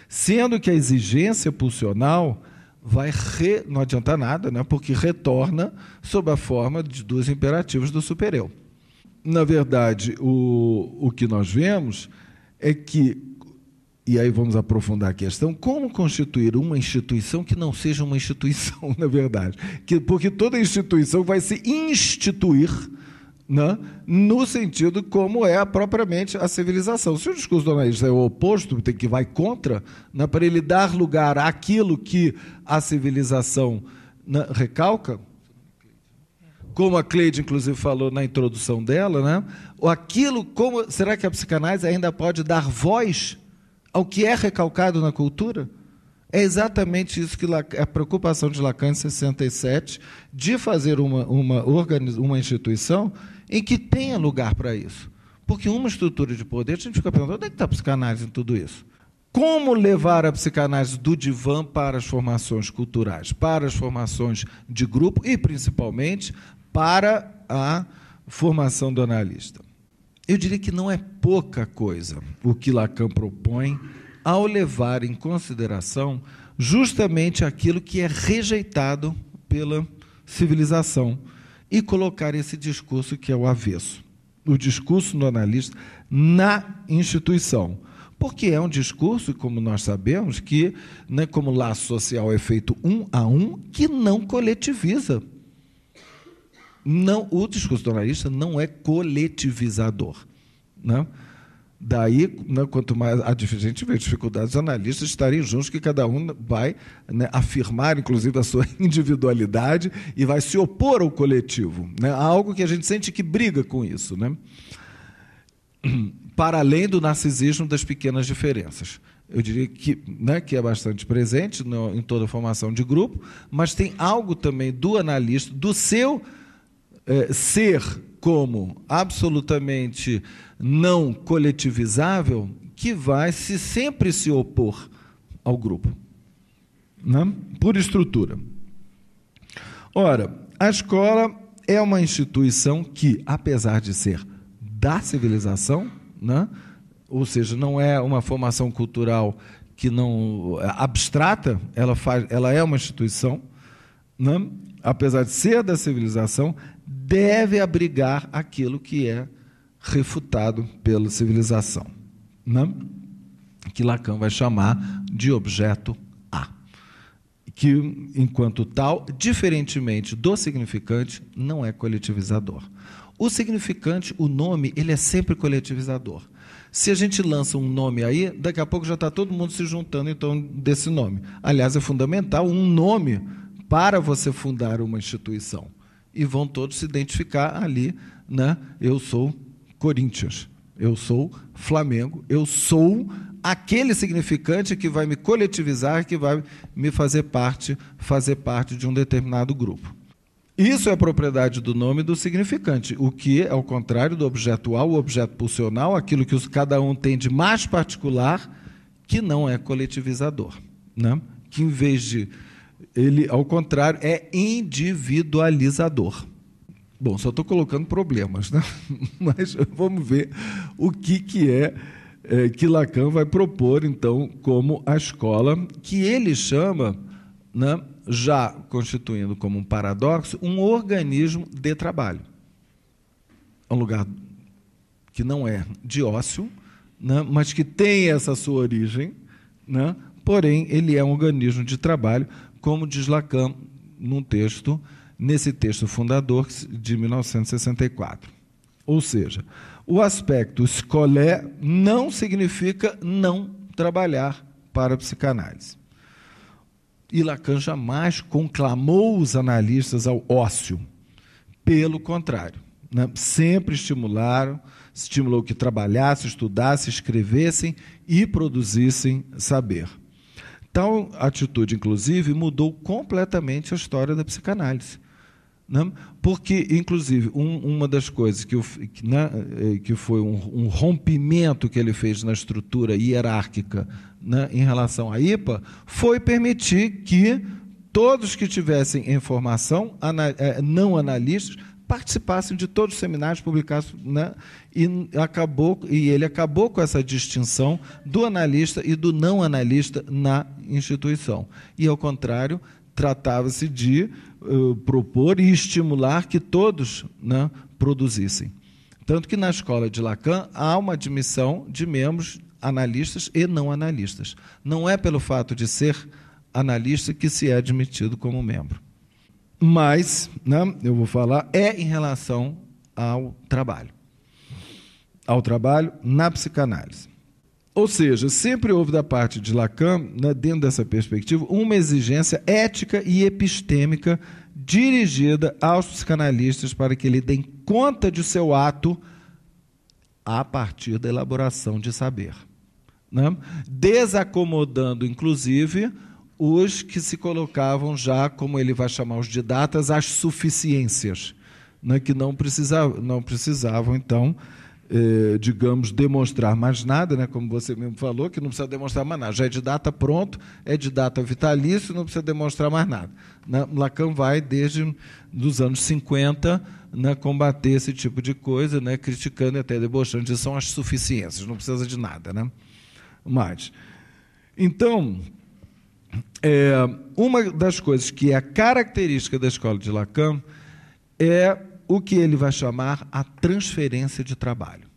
sendo que a exigência pulsional vai re, não adianta nada, né, porque retorna sob a forma de, dos imperativos do supereu. Na verdade, o, o que nós vemos é que e aí vamos aprofundar a questão, como constituir uma instituição que não seja uma instituição, na verdade. Que, porque toda instituição vai se instituir né, no sentido como é propriamente a civilização. Se o discurso do analista é o oposto, tem que vai contra, né, para ele dar lugar àquilo que a civilização né, recalca, como a Cleide, inclusive, falou na introdução dela, né? Ou aquilo, como será que a psicanálise ainda pode dar voz ao que é recalcado na cultura? É exatamente isso que a preocupação de Lacan em 67, de fazer uma, uma, uma instituição em que tenha lugar para isso. Porque uma estrutura de poder, a gente fica perguntando onde é que está a psicanálise em tudo isso? Como levar a psicanálise do divã para as formações culturais, para as formações de grupo e, principalmente, para a formação do analista? Eu diria que não é pouca coisa o que Lacan propõe ao levar em consideração justamente aquilo que é rejeitado pela civilização e colocar esse discurso que é o avesso, o discurso do analista na instituição. Porque é um discurso, como nós sabemos, que, né, como laço social é feito um a um, que não coletiviza não, o discurso donalista não é coletivizador. Né? Daí, né, quanto mais a gente vê dificuldades, os analistas estarem juntos, que cada um vai né, afirmar, inclusive, a sua individualidade e vai se opor ao coletivo. Né? Há algo que a gente sente que briga com isso. Né? Para além do narcisismo das pequenas diferenças. Eu diria que, né, que é bastante presente no, em toda a formação de grupo, mas tem algo também do analista, do seu é, ser como absolutamente não coletivizável que vai se sempre se opor ao grupo, né? por estrutura. Ora, a escola é uma instituição que, apesar de ser da civilização, né? ou seja, não é uma formação cultural que não é, abstrata, ela, faz, ela é uma instituição, né? apesar de ser da civilização, deve abrigar aquilo que é refutado pela civilização, né? que Lacan vai chamar de objeto A, que, enquanto tal, diferentemente do significante, não é coletivizador. O significante, o nome, ele é sempre coletivizador. Se a gente lança um nome aí, daqui a pouco já está todo mundo se juntando em torno desse nome. Aliás, é fundamental um nome para você fundar uma instituição. E vão todos se identificar ali, né? Eu sou Corinthians, eu sou Flamengo, eu sou aquele significante que vai me coletivizar, que vai me fazer parte, fazer parte de um determinado grupo. Isso é a propriedade do nome do significante, o que, é ao contrário do objetual, o objeto pulsional, aquilo que cada um tem de mais particular, que não é coletivizador. Né? Que em vez de ele, ao contrário, é individualizador. Bom, só estou colocando problemas, né? mas vamos ver o que, que é, é, que Lacan vai propor, então, como a escola, que ele chama, né, já constituindo como um paradoxo, um organismo de trabalho. É um lugar que não é de ócio, né, mas que tem essa sua origem, né, porém ele é um organismo de trabalho como diz Lacan num texto, nesse texto fundador de 1964. Ou seja, o aspecto escolé não significa não trabalhar para a psicanálise. E Lacan jamais conclamou os analistas ao ócio. Pelo contrário, né? sempre estimularam, estimulou que trabalhassem, estudassem, escrevessem e produzissem saber. Tal atitude, inclusive, mudou completamente a história da psicanálise. Não? Né? Porque, inclusive, um, uma das coisas que, que, né, é, que foi um, um, rompimento que ele fez na estrutura hierárquica né, em relação à IPA foi permitir que todos que tivessem informação, ana, é, não analistas, participassem de todos os seminários, publicassem, né? e, acabou, e ele acabou com essa distinção do analista e do não analista na instituição. E, ao contrário, tratava-se de uh, propor e estimular que todos né, produzissem. Tanto que na escola de Lacan há uma admissão de membros analistas e não analistas. Não é pelo fato de ser analista que se é admitido como membro mas né, eu vou falar é em relação ao trabalho. Ao trabalho na psicanálise. Ou seja, sempre houve da parte de Lacan, né, dentro dessa perspectiva, uma exigência ética e epistêmica dirigida aos psicanalistas para que ele dê conta de seu ato a partir da elaboração de saber. Né? Desacomodando, inclusive, os que se colocavam já, como ele vai chamar os didatas, as suficiências, né, que não precisavam, não precisavam então, eh, digamos, demonstrar mais nada, né, como você mesmo falou, que não precisa demonstrar mais nada. Já é didata pronto, é didata vitalício, não precisa demonstrar mais nada. Né, Lacan vai, desde os anos 50, né, combater esse tipo de coisa, né, criticando e até debochando, disso são as suficiências, não precisa de nada. Né? Mas, então é, uma das coisas que é característica da escola de Lacan é o que ele vai chamar a transferência de trabalho.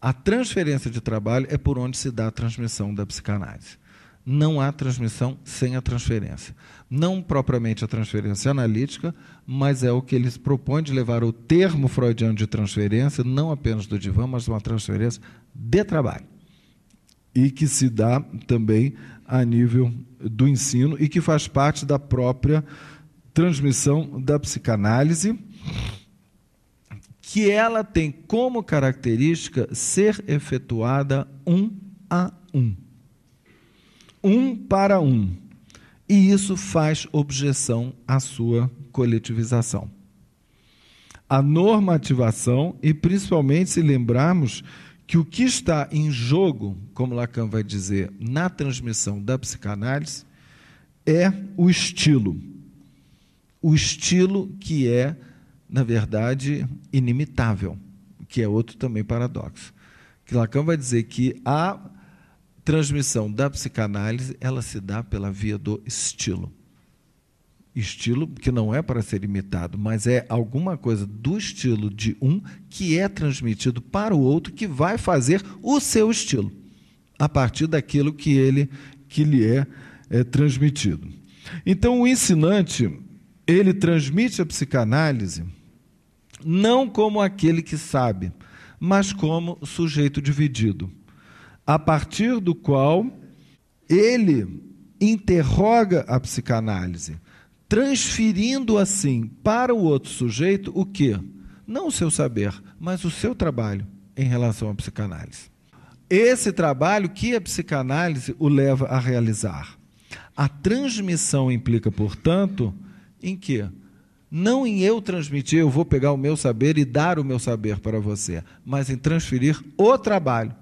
A transferência de trabalho é por onde se dá a transmissão da psicanálise. Não há transmissão sem a transferência. Não propriamente a transferência analítica, mas é o que ele propõe de levar o termo freudiano de transferência, não apenas do divã, mas uma transferência de trabalho. E que se dá também a nível do ensino e que faz parte da própria transmissão da psicanálise, que ela tem como característica ser efetuada um a um. Um para um. E isso faz objeção à sua coletivização. A normativação, e principalmente se lembrarmos que o que está em jogo, como Lacan vai dizer, na transmissão da psicanálise, é o estilo. O estilo que é, na verdade, inimitável, que é outro também paradoxo. Que Lacan vai dizer que a transmissão da psicanálise, ela se dá pela via do estilo estilo que não é para ser imitado, mas é alguma coisa do estilo de um que é transmitido para o outro que vai fazer o seu estilo a partir daquilo que ele que lhe é, é transmitido. Então o ensinante ele transmite a psicanálise não como aquele que sabe, mas como sujeito dividido, a partir do qual ele interroga a psicanálise transferindo assim para o outro sujeito o quê? Não o seu saber, mas o seu trabalho em relação à psicanálise. Esse trabalho que a psicanálise o leva a realizar. A transmissão implica, portanto, em que? Não em eu transmitir, eu vou pegar o meu saber e dar o meu saber para você, mas em transferir o trabalho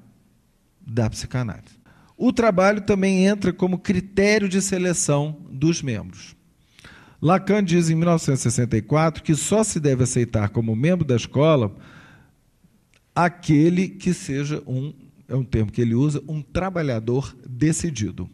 da psicanálise. O trabalho também entra como critério de seleção dos membros. Lacan diz em 1964 que só se deve aceitar como membro da escola aquele que seja um, é um termo que ele usa, um trabalhador decidido.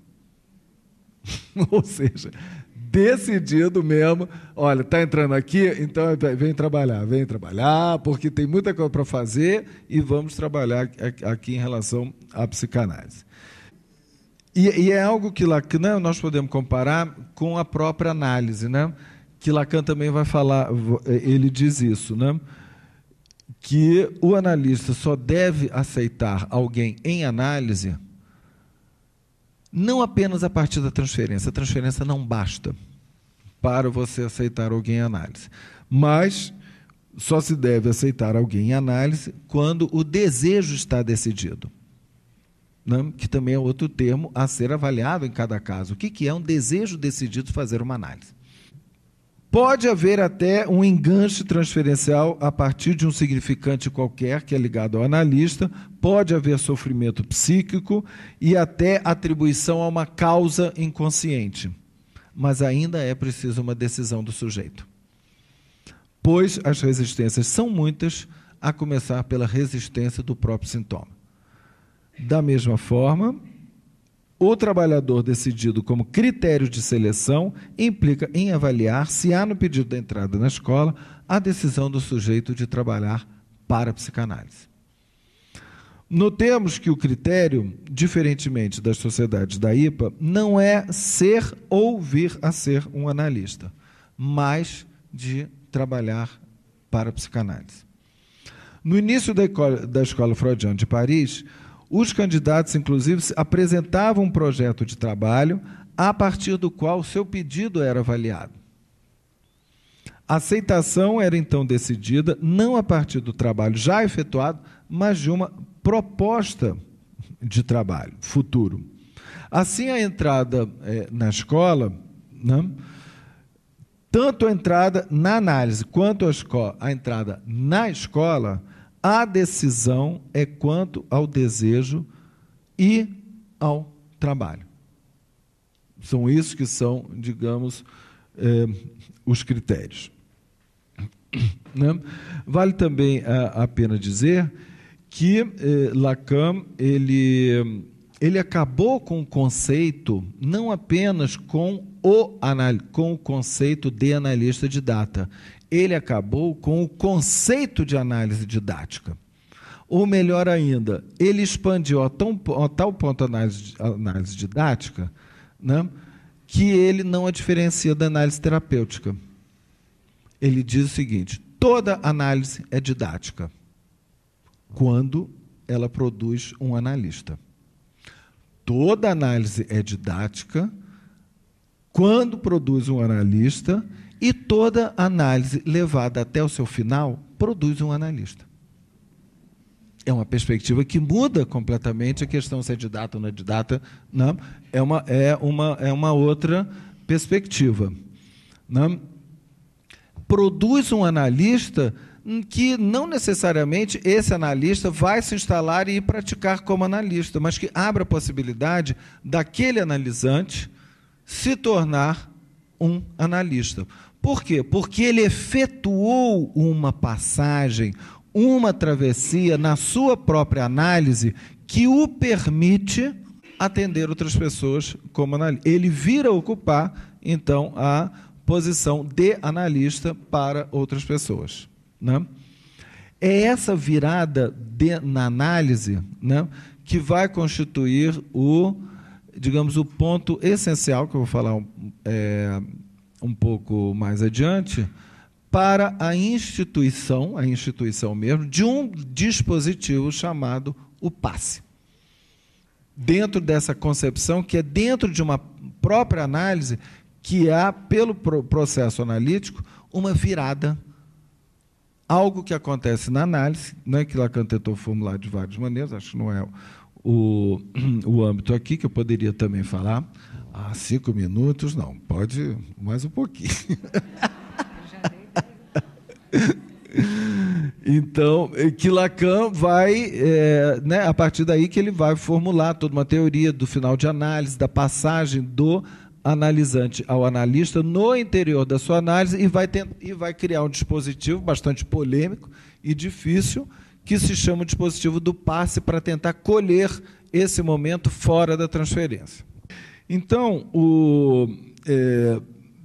Ou seja, decidido mesmo. Olha, está entrando aqui, então vem trabalhar, vem trabalhar, porque tem muita coisa para fazer e vamos trabalhar aqui em relação à psicanálise. E, e, é algo que Lacan, né, nós podemos comparar com a própria análise, né? que Lacan também vai falar, eh, ele diz isso, né? que o analista só deve aceitar alguém em análise não apenas a partir da transferência. A transferência não basta para você aceitar alguém em análise. Mas só se deve aceitar alguém em análise quando o desejo está decidido. Né, que também é outro termo a ser avaliado em cada caso. O que, que é um desejo decidido de fazer uma análise? Pode haver até um enganche transferencial a partir de um significante qualquer que é ligado ao analista, pode haver sofrimento psíquico e até atribuição a uma causa inconsciente. Mas ainda é preciso uma decisão do sujeito. Pois as resistências são muitas, a começar pela resistência do próprio sintoma. Da mesma forma, o trabalhador decidido como critério de seleção implica em avaliar se há no pedido da entrada na escola a decisão do sujeito de trabalhar para a psicanálise. Notemos que o critério, diferentemente das sociedades da IPA, não é ser ou vir a ser um analista, mas de trabalhar para a psicanálise. No início da da escola freudiana de Paris, os candidatos, inclusive, apresentavam um projeto de trabalho a partir do qual o seu pedido era avaliado. A aceitação era então decidida não a partir do trabalho já efetuado, mas de uma proposta de trabalho futuro. Assim, a entrada é, na escola, né, tanto a entrada na análise quanto a, a entrada na escola, a decisão é quanto ao desejo e ao trabalho. São isso que são, digamos, eh, os critérios. Né? Vale também a, a, pena dizer que eh, Lacan ele, ele acabou com o conceito, não apenas com o, com o conceito de analista de data, ele acabou com o conceito de análise didática. Ou melhor ainda, ele expandiu a, tão, a tal ponto a análise, a análise didática né, que ele não a diferencia da análise terapêutica. Ele diz o seguinte: toda análise é didática quando ela produz um analista. Toda análise é didática quando produz um analista e toda análise levada até o seu final produz um analista. É uma perspectiva que muda completamente a questão se é data ou não é didata. Não, né? é, uma, é, uma, é uma outra perspectiva. Não, né? produz um analista que não necessariamente esse analista vai se instalar e praticar como analista, mas que abre a possibilidade daquele analisante se tornar um analista. Por quê? Porque ele efetuou uma passagem, uma travessia, na sua própria análise, que o permite atender outras pessoas como analista. Ele vira ocupar, então, a posição de analista para outras pessoas. Né? É essa virada de, na análise né, que vai constituir o, digamos, o ponto essencial que eu vou falar é, um pouco mais adiante, para a instituição, a instituição mesmo, de um dispositivo chamado o passe. Dentro dessa concepção, que é dentro de uma própria análise, que há, pelo processo analítico, uma virada. Algo que acontece na análise, é que Lacan tentou formular de várias maneiras, acho que não é o, o âmbito aqui, que eu poderia também falar, ah, cinco minutos? Não, pode mais um pouquinho. Então, que Lacan vai, é, né, a partir daí que ele vai formular toda uma teoria do final de análise, da passagem do analisante ao analista no interior da sua análise e vai, tentar, e vai criar um dispositivo bastante polêmico e difícil, que se chama o dispositivo do passe, para tentar colher esse momento fora da transferência. Então, o, é,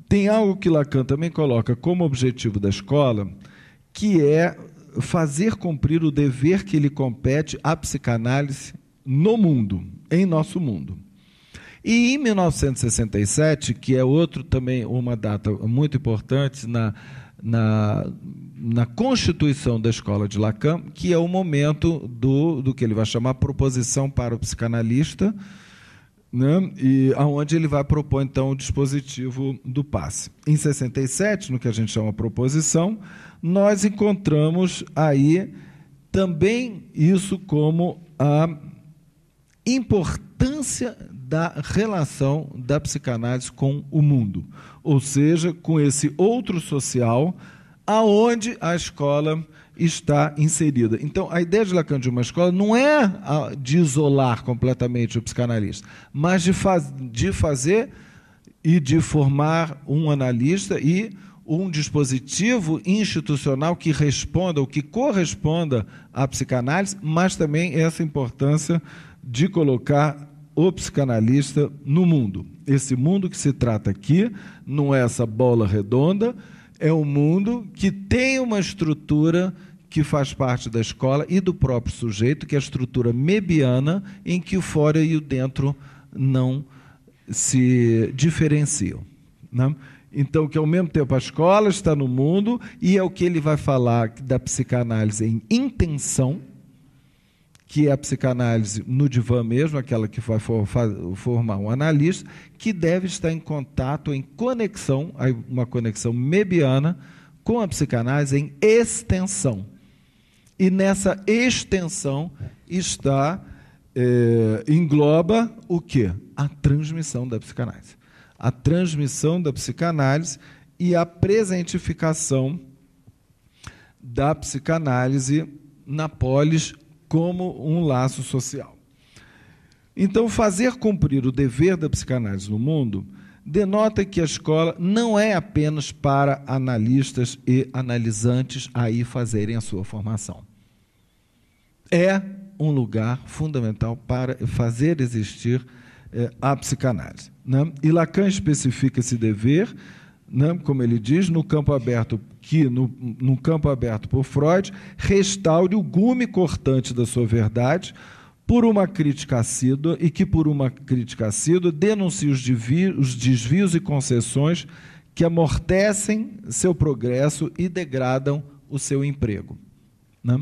tem algo que Lacan também coloca como objetivo da escola, que é fazer cumprir o dever que lhe compete à psicanálise no mundo, em nosso mundo. E em 1967, que é outro também uma data muito importante na, na, na constituição da escola de Lacan, que é o momento do, do que ele vai chamar proposição para o psicanalista, né? e aonde ele vai propor então o dispositivo do passe. Em 67, no que a gente chama proposição, nós encontramos aí também isso como a importância da relação da psicanálise com o mundo, ou seja, com esse outro social aonde a escola está inserida. Então, a ideia de Lacan de uma escola não é ah, de isolar completamente o psicanalista, mas de, faz, de fazer e de formar um analista e um dispositivo institucional que responda, ou que corresponda à psicanálise, mas também essa importância de colocar o psicanalista no mundo. Esse mundo que se trata aqui não é essa bola redonda, é um mundo que tem uma estrutura que faz parte da escola e do próprio sujeito, que é a estrutura mebiana, em que o fora e o dentro não se diferenciam. Né? Então, que ao mesmo tempo a escola está no mundo e é o que ele vai falar da psicanálise em intenção, que é a psicanálise no divã mesmo, aquela que vai formar um analista, que deve estar em contato, em conexão, uma conexão mebiana com a psicanálise em extensão. E nessa extensão está, eh, engloba o quê? A transmissão da psicanálise. A transmissão da psicanálise e a presentificação da psicanálise na polis como um laço social. Então, fazer cumprir o dever da psicanálise no mundo denota que a escola não é apenas para analistas e analisantes aí fazerem a sua formação. É um lugar fundamental para fazer existir eh, a psicanálise. Né? E Lacan especifica esse dever, né? como ele diz, no campo aberto que, no, no campo aberto por Freud, restaure o gume cortante da sua verdade por uma crítica assídua e que, por uma crítica assídua, denuncie os, os desvios e concessões que amortecem seu progresso e degradam o seu emprego. Né?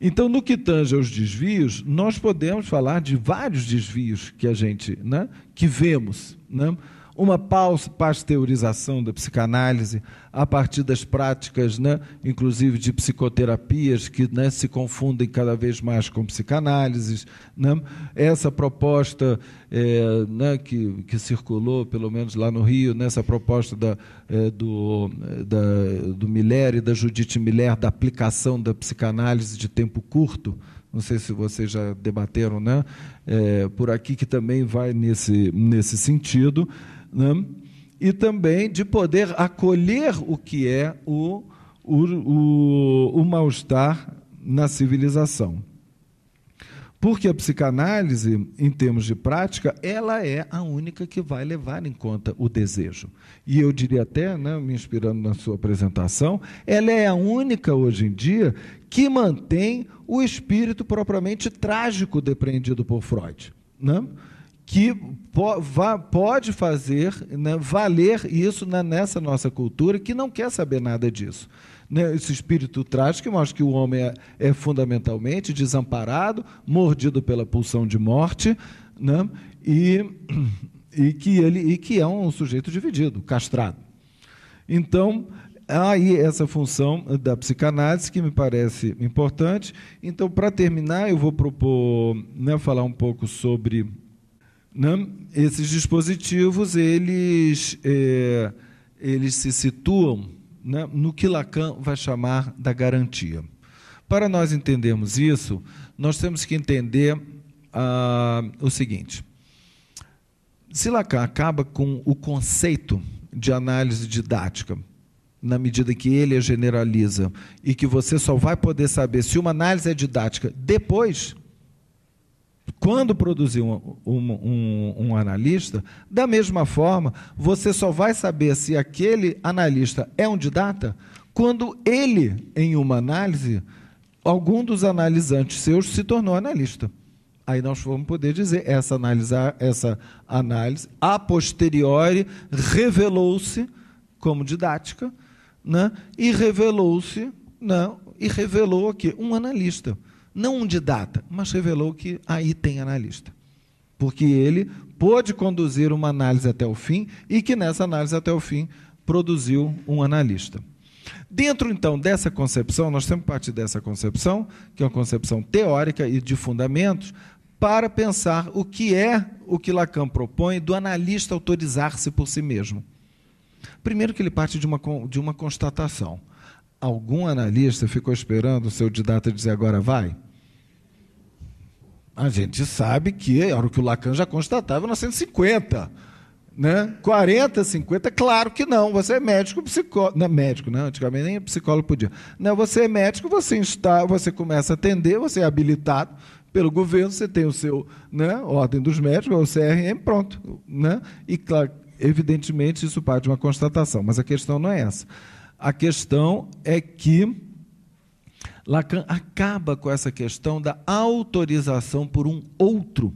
Então, no que tange aos desvios, nós podemos falar de vários desvios que a gente, né, que vemos, né? uma pasteurização da psicanálise a partir das práticas, né, inclusive de psicoterapias que né, se confundem cada vez mais com psicanálises. Né? Essa proposta é, né, que, que circulou, pelo menos lá no Rio, nessa né, proposta da, é, do, da, do Miller e da Judite Miller da aplicação da psicanálise de tempo curto, não sei se vocês já debateram, né? É, por aqui que também vai nesse, nesse sentido né? e também de poder acolher o que é o, o, o, o mal-estar na civilização. Porque a psicanálise, em termos de prática, ela é a única que vai levar em conta o desejo. E eu diria até, né, me inspirando na sua apresentação, ela é a única hoje em dia que mantém o espírito propriamente trágico depreendido por Freud. Né? que po pode fazer né, valer isso na, nessa nossa cultura que não quer saber nada disso. Né, esse espírito trágico mostra que o homem é, é, fundamentalmente desamparado, mordido pela pulsão de morte, né, e, e, que ele, e que é um sujeito dividido, castrado. Então, aí essa função da psicanálise que me parece importante. Então, para terminar, eu vou propor né, falar um pouco sobre né? Esses dispositivos eles, é, eles se situam né, no que Lacan vai chamar da garantia. Para nós entendermos isso, nós temos que entender ah, o seguinte: se Lacan acaba com o conceito de análise didática, na medida que ele a generaliza, e que você só vai poder saber se uma análise é didática depois quando produzir um, um, um, um, analista, da mesma forma, você só vai saber se aquele analista é um didata quando ele, em uma análise, algum dos analisantes seus se tornou analista. Aí nós vamos poder dizer, essa análise, essa análise a posteriori revelou-se como didática né? e revelou-se né? e revelou aqui um analista não um didata, mas revelou que aí tem analista. Porque ele pôde conduzir uma análise até o fim e que nessa análise até o fim produziu um analista. Dentro então dessa concepção, nós temos partir dessa concepção, que é uma concepção teórica e de fundamentos, para pensar o que é o que Lacan propõe do analista autorizar-se por si mesmo. Primeiro que ele parte de uma, de uma constatação. Algum analista ficou esperando o seu didata dizer agora vai? A gente sabe que era o que o Lacan já constatava na 150. Né? 40, 50, claro que não. Você é médico, psicólogo. Não, é médico, não, né? antigamente nem psicólogo podia. Não, né? você é médico, você está, você começa a atender, você é habilitado pelo governo, você tem o seu né, ordem dos médicos, o CRM, pronto. Né? E, claro, evidentemente, isso parte de uma constatação, mas a questão não é essa. A questão é que Lacan acaba com essa questão da autorização por um outro.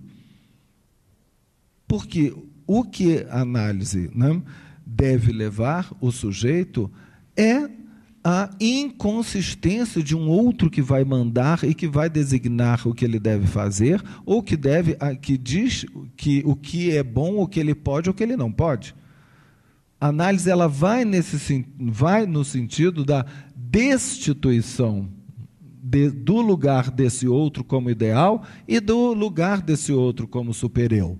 Porque o que a análise né, deve levar o sujeito é a inconsistência de um outro que vai mandar e que vai designar o que ele deve fazer ou que deve que diz que o que é bom, o que ele pode, o que ele não pode. A análise ela vai nesse vai no sentido da destituição de, do lugar desse outro como ideal e do lugar desse outro como supereu.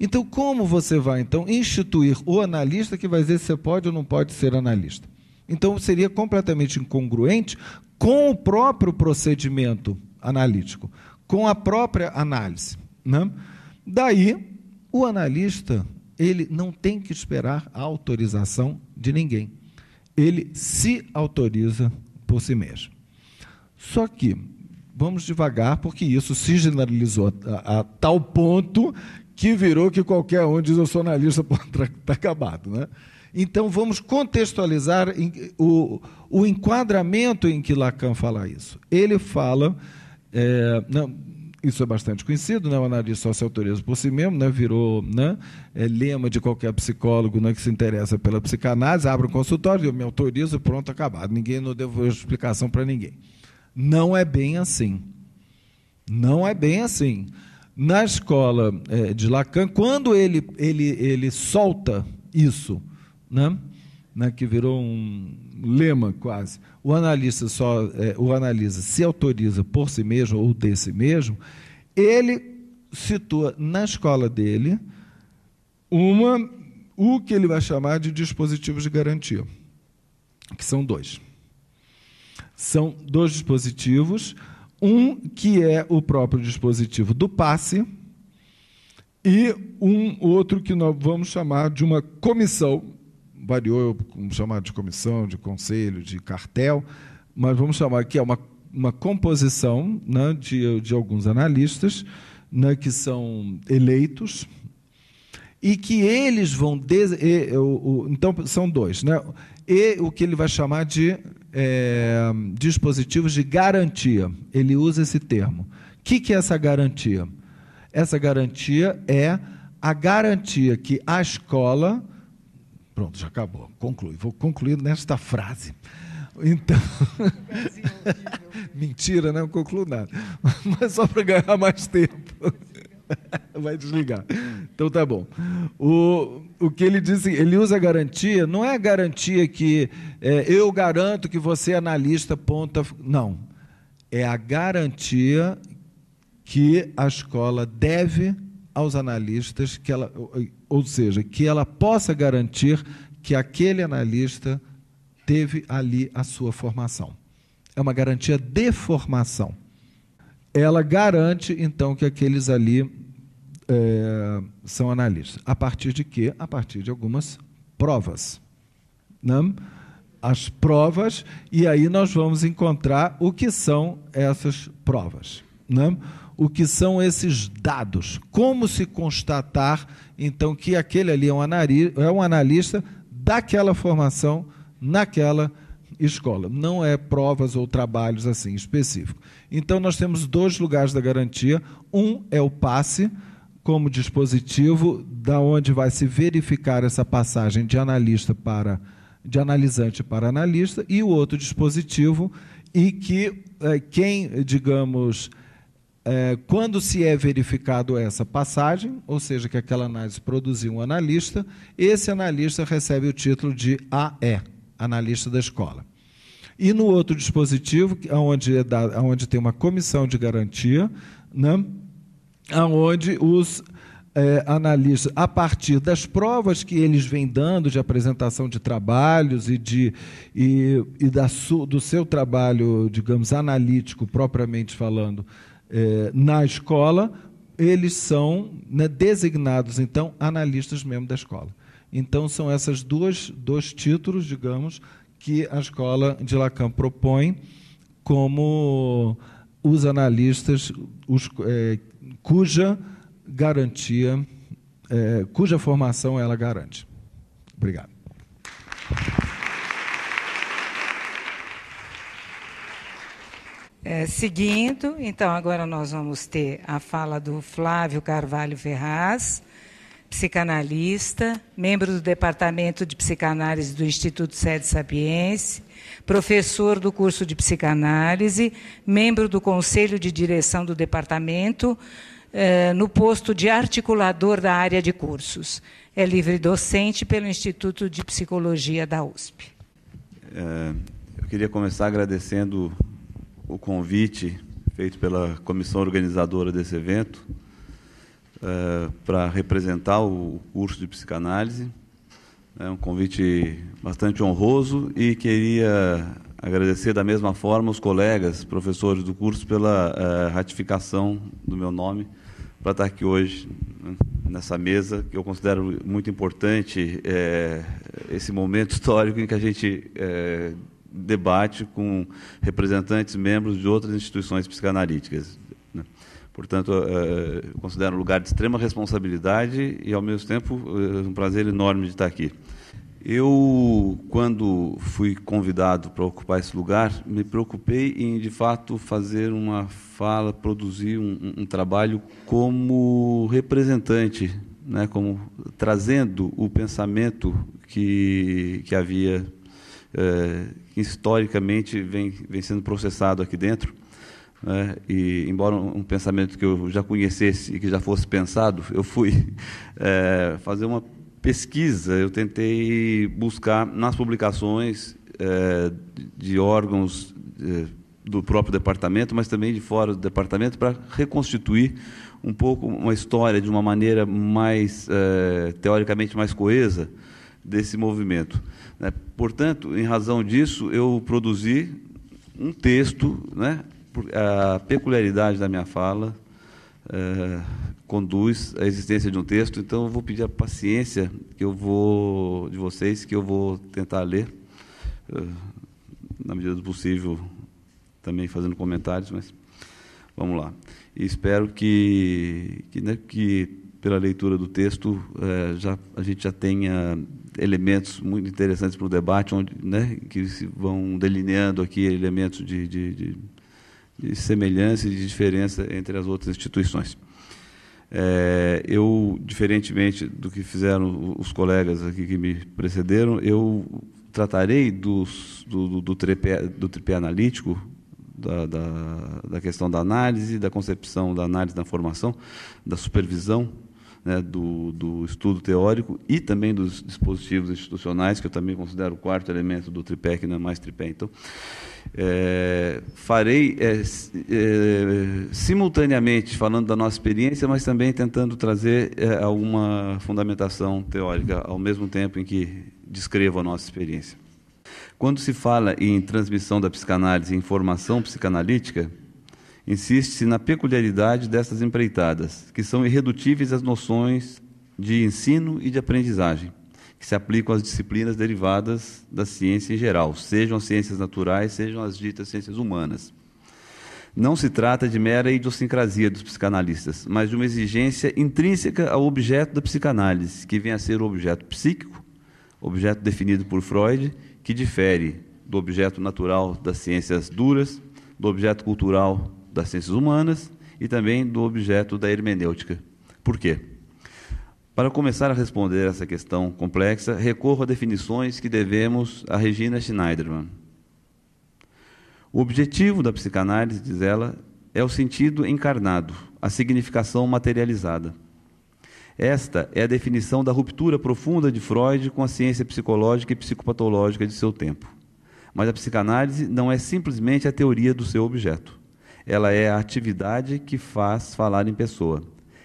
Então, como você vai então instituir o analista que vai dizer se você pode ou não pode ser analista? Então, seria completamente incongruente com o próprio procedimento analítico, com a própria análise. Né? Daí, o analista ele não tem que esperar a autorização de ninguém. Ele se autoriza por si mesmo. Só que, vamos devagar, porque isso se generalizou a, a tal ponto que virou que qualquer um diz eu sou analista, pronto, está tá acabado. Né? Então, vamos contextualizar o, o enquadramento em que Lacan fala isso. Ele fala, é, não, isso é bastante conhecido, né? o analista só se autoriza por si mesmo, né? virou né? É, lema de qualquer psicólogo né? que se interessa pela psicanálise, abre um consultório, eu me autorizo, pronto, acabado. Ninguém não devo explicação para ninguém. Não é bem assim. Não é bem assim. Na escola é, de Lacan, quando ele, ele, ele solta isso, né? Né, que virou um lema quase, o analista só é, o analisa se autoriza por si mesmo ou de si mesmo, ele situa na escola dele uma o que ele vai chamar de dispositivos de garantia, que são dois. São dois dispositivos. Um que é o próprio dispositivo do passe e um outro que nós vamos chamar de uma comissão, variou, vamos chamar de comissão, de conselho, de cartel, mas vamos chamar que é uma, uma composição né, de, de alguns analistas né, que são eleitos e que eles vão... então, são dois. Né? E o que ele vai chamar de é, dispositivos de garantia. Ele usa esse termo. O que, que é essa garantia? Essa garantia é a garantia que a escola. Pronto, já acabou. Conclui. Vou concluir nesta frase. Então. Mentira, né? não concluo nada. Mas só para ganhar mais tempo. vai desligar. Então tá bom. O, o que ele diz, ele usa garantia, não é garantia que é, eu garanto que você é analista ponta. Não. É a garantia que a escola deve aos analistas, que ela, ou seja, que ela possa garantir que aquele analista teve ali a sua formação. É uma garantia de formação ela garante, então, que aqueles ali é, são analistas. A partir de quê? A partir de algumas provas. Não? Né? As provas, e aí nós vamos encontrar o que são essas provas. Não? Né? O que são esses dados? Como se constatar, então, que aquele ali é um, analista, é um analista daquela formação, naquela escola? Não é provas ou trabalhos assim específicos. Então, nós temos dois lugares da garantia. Um é o passe, como dispositivo da onde vai se verificar essa passagem de analista para de analisante para analista e o outro dispositivo e que eh, quem digamos eh, quando se é verificado essa passagem, ou seja, que aquela análise produziu um analista, esse analista recebe o título de AE, analista da escola. E no outro dispositivo, é onde, é, é onde tem uma comissão de garantia, né? É onde os é, analistas, a partir das provas que eles vêm dando de apresentação de trabalhos e, de, e, e da su, do seu trabalho, digamos, analítico, propriamente falando, é, na escola, eles são né, designados, então, analistas mesmo da escola. Então, são esses dois, dois títulos, digamos, que a escola de Lacan propõe como os analistas os, é, cuja garantia, é, cuja formação ela garante. Obrigado. É, seguindo, então agora nós vamos ter a fala do Flávio Carvalho Ferraz, psicanalista, membro do Departamento de Psicanálise do Instituto Sede Sapiense, professor do curso de psicanálise, membro do Conselho de Direção do Departamento, eh, no posto de articulador da área de cursos. É livre docente pelo Instituto de Psicologia da USP. É, eu queria começar agradecendo o convite feito pela comissão organizadora desse evento eh, para representar o curso de psicanálise. É um convite bastante honroso e queria agradecer da mesma forma os colegas, professores do curso, pela eh, ratificação do meu nome para estar tá aqui hoje né, nessa mesa, que eu considero muito importante é, esse momento histórico em que a gente é, debate com representantes, membros de outras instituições psicanalíticas. Portanto, eh, eh, eu considero um lugar de extrema responsabilidade e, ao mesmo tempo, é um prazer enorme de estar aqui. Eu, quando fui convidado para ocupar esse lugar, me preocupei em, de fato, fazer uma fala, produzir um, um trabalho como representante, né, como trazendo o pensamento que, que havia, é, que historicamente vem, vem sendo processado aqui dentro né? E embora um pensamento que eu já conhecesse e que já fosse pensado, eu fui é, fazer uma pesquisa. Eu tentei buscar nas publicações é, de órgãos é, do próprio departamento, mas também de fora do departamento, para reconstituir um pouco uma história de uma maneira mais é, teoricamente mais coesa desse movimento. Né? Portanto, em razão disso, eu produzi um texto, né, a peculiaridade da minha fala é, conduz à existência de um texto, então eu vou pedir a paciência que eu vou de vocês, que eu vou tentar ler, é, na medida do possível, também fazendo comentários, mas vamos lá. E espero que, que, né, que pela leitura do texto, é, já, a gente já tenha elementos muito interessantes para o debate, onde, né, que se vão delineando aqui elementos de, de, de de semelhança e de diferença entre as outras instituições. É, eu, diferentemente do que fizeram os colegas aqui que me precederam, eu tratarei dos, do, do, do, tripé, do tripé analítico, da, da, da questão da análise, da concepção da análise, da formação, da supervisão né, do, do estudo teórico e também dos dispositivos institucionais, que eu também considero o quarto elemento do tripé, que não é mais tripé. Então, é, farei é, é, simultaneamente falando da nossa experiência, mas também tentando trazer é, alguma fundamentação teórica, ao mesmo tempo em que descrevo a nossa experiência. Quando se fala em transmissão da psicanálise em formação psicanalítica, Insiste-se na peculiaridade dessas empreitadas, que são irredutíveis às noções de ensino e de aprendizagem, que se aplicam às disciplinas derivadas da ciência em geral, sejam as ciências naturais, sejam as ditas ciências humanas. Não se trata de mera idiosincrasia dos psicanalistas, mas de uma exigência intrínseca ao objeto da psicanálise, que vem a ser o objeto psíquico, objeto definido por Freud, que difere do objeto natural das ciências duras, do objeto cultural das ciências humanas e também do objeto da hermenêutica. Por quê? Para começar a responder essa questão complexa, recorro a definições que devemos a Regina Schneiderman. O objetivo da psicanálise, diz ela, é o sentido encarnado, a significação materializada. Esta é a definição da ruptura profunda de Freud com a ciência psicológica e psicopatológica de seu tempo. Mas a psicanálise não é simplesmente a teoria do seu objeto ela é a atividade que faz falar em pessoa.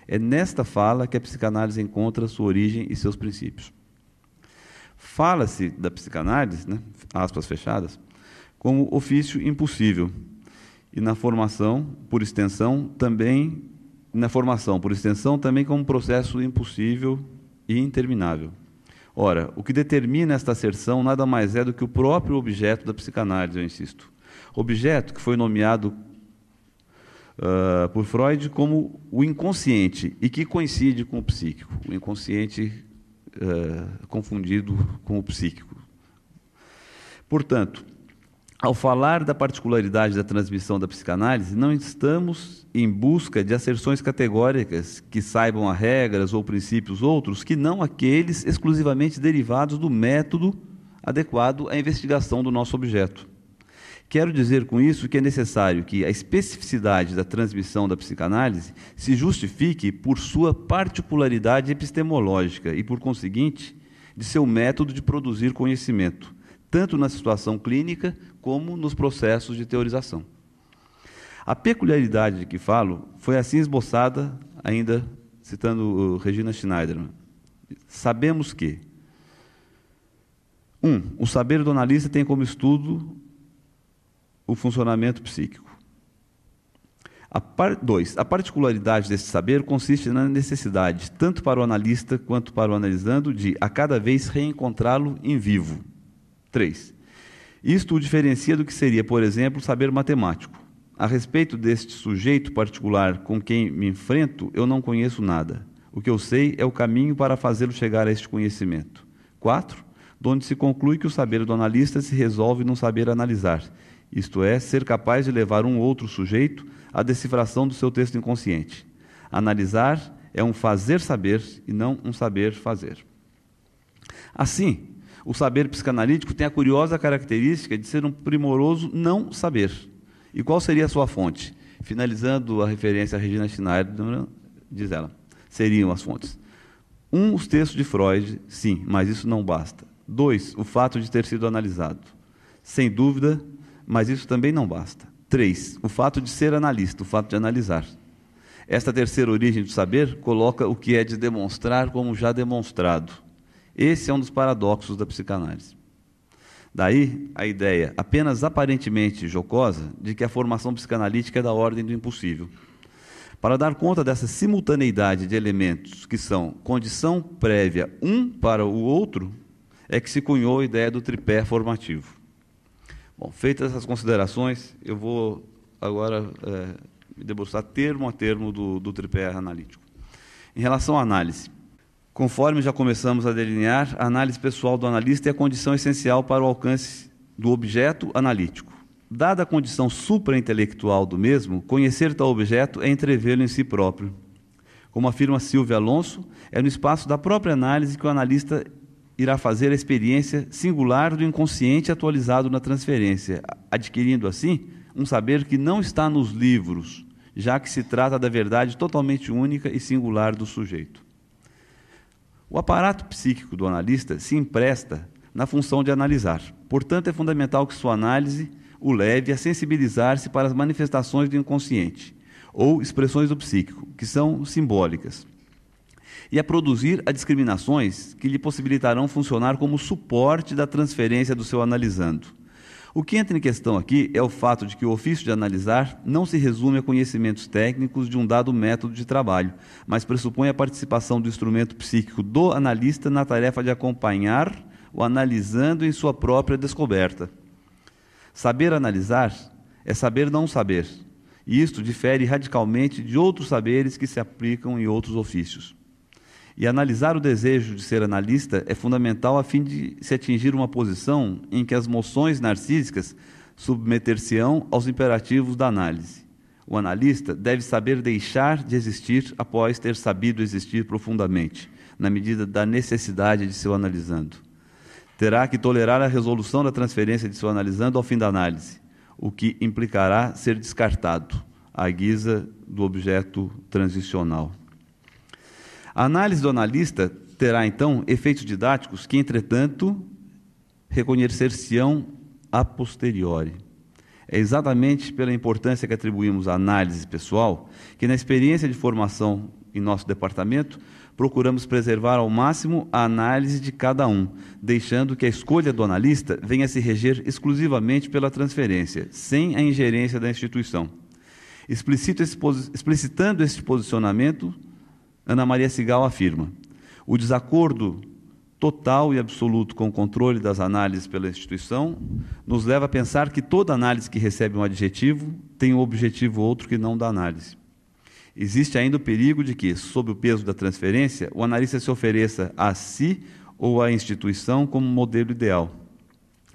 É nesta fala que a psicanálise encontra sua origem e seus princípios. Fala-se da psicanálise, né, aspas fechadas, como ofício impossível e na formação, por extensão, também na formação, por extensão, também como processo impossível e interminável. Ora, o que determina esta asserção nada mais é do que o próprio objeto da psicanálise, eu insisto. Objeto que foi nomeado ah, por Freud como o inconsciente e que coincide com o psíquico, o inconsciente uh, confundido com o psíquico. Portanto, ao falar da particularidade da transmissão da psicanálise, não estamos em busca de asserções categóricas que saibam a regras ou princípios outros que não aqueles exclusivamente derivados do método adequado à investigação do nosso objeto. Quero dizer com isso que é necessário que a especificidade da transmissão da psicanálise se justifique por sua particularidade epistemológica e, por conseguinte, de seu método de produzir conhecimento, tanto na situação clínica como nos processos de teorização. A peculiaridade de que falo foi assim esboçada, ainda citando uh, Regina Schneiderman. Sabemos que Um, o saber do analista tem como estudo o funcionamento psíquico. 2. A, a particularidade desse saber consiste na necessidade, tanto para o analista quanto para o analisando, de a cada vez reencontrá-lo em vivo. 3. Isto o diferencia do que seria, por exemplo, saber matemático. A respeito deste sujeito particular com quem me enfrento, eu não conheço nada. O que eu sei é o caminho para fazê-lo chegar a este conhecimento. 4. Donde se conclui que o saber do analista se resolve no saber analisar, isto é, ser capaz de levar um outro sujeito à decifração do seu texto inconsciente. Analisar é um fazer saber e não um saber fazer. Assim, o saber psicanalítico tem a curiosa característica de ser um primoroso não saber. E qual seria a sua fonte? Finalizando a referência a Regina Schneider, diz ela, seriam as fontes. Um, os textos de Freud, sim, mas isso não basta. Dois, o fato de ter sido analisado. Sem dúvida, mas isso também não basta. Três, o fato de ser analista, o fato de analisar. Esta terceira origem do saber coloca o que é de demonstrar como já demonstrado. Esse é um dos paradoxos da psicanálise. Daí a ideia, apenas aparentemente jocosa, de que a formação psicanalítica é da ordem do impossível. Para dar conta dessa simultaneidade de elementos que são condição prévia um para o outro, é que se cunhou a ideia do tripé formativo. Bom, feitas essas considerações, eu vou agora é, me debruçar termo a termo do, do tripé analítico. Em relação à análise, conforme já começamos a delinear, a análise pessoal do analista é a condição essencial para o alcance do objeto analítico. Dada a condição supraintelectual do mesmo, conhecer tal objeto é entrevê-lo em si próprio. Como afirma Silvia Alonso, é no espaço da própria análise que o analista irá fazer a experiência singular do inconsciente atualizado na transferência, adquirindo assim um saber que não está nos livros, já que se trata da verdade totalmente única e singular do sujeito. O aparato psíquico do analista se empresta na função de analisar. Portanto, é fundamental que sua análise o leve a sensibilizar-se para as manifestações do inconsciente ou expressões do psíquico, que são simbólicas e a produzir discriminações que lhe possibilitarão funcionar como suporte da transferência do seu analisando. O que entra em questão aqui é o fato de que o ofício de analisar não se resume a conhecimentos técnicos de um dado método de trabalho, mas pressupõe a participação do instrumento psíquico do analista na tarefa de acompanhar o analisando em sua própria descoberta. Saber analisar é saber não saber, e isto difere radicalmente de outros saberes que se aplicam em outros ofícios. E analisar o desejo de ser analista é fundamental a fim de se atingir uma posição em que as moções narcísicas submeter-se-ão aos imperativos da análise. O analista deve saber deixar de existir após ter sabido existir profundamente, na medida da necessidade de seu analisando. Terá que tolerar a resolução da transferência de seu analisando ao fim da análise, o que implicará ser descartado à guisa do objeto transicional. A análise do analista terá, então, efeitos didáticos que, entretanto, reconhecer-se-ão a posteriori. É exatamente pela importância que atribuímos à análise pessoal que, na experiência de formação em nosso departamento, procuramos preservar ao máximo a análise de cada um, deixando que a escolha do analista venha a se reger exclusivamente pela transferência, sem a ingerência da instituição. Explicitando esse posicionamento, Ana Maria Sigal afirma: o desacordo total e absoluto com o controle das análises pela instituição nos leva a pensar que toda análise que recebe um adjetivo tem um objetivo outro que não da análise. Existe ainda o perigo de que, sob o peso da transferência, o analista se ofereça a si ou à instituição como modelo ideal,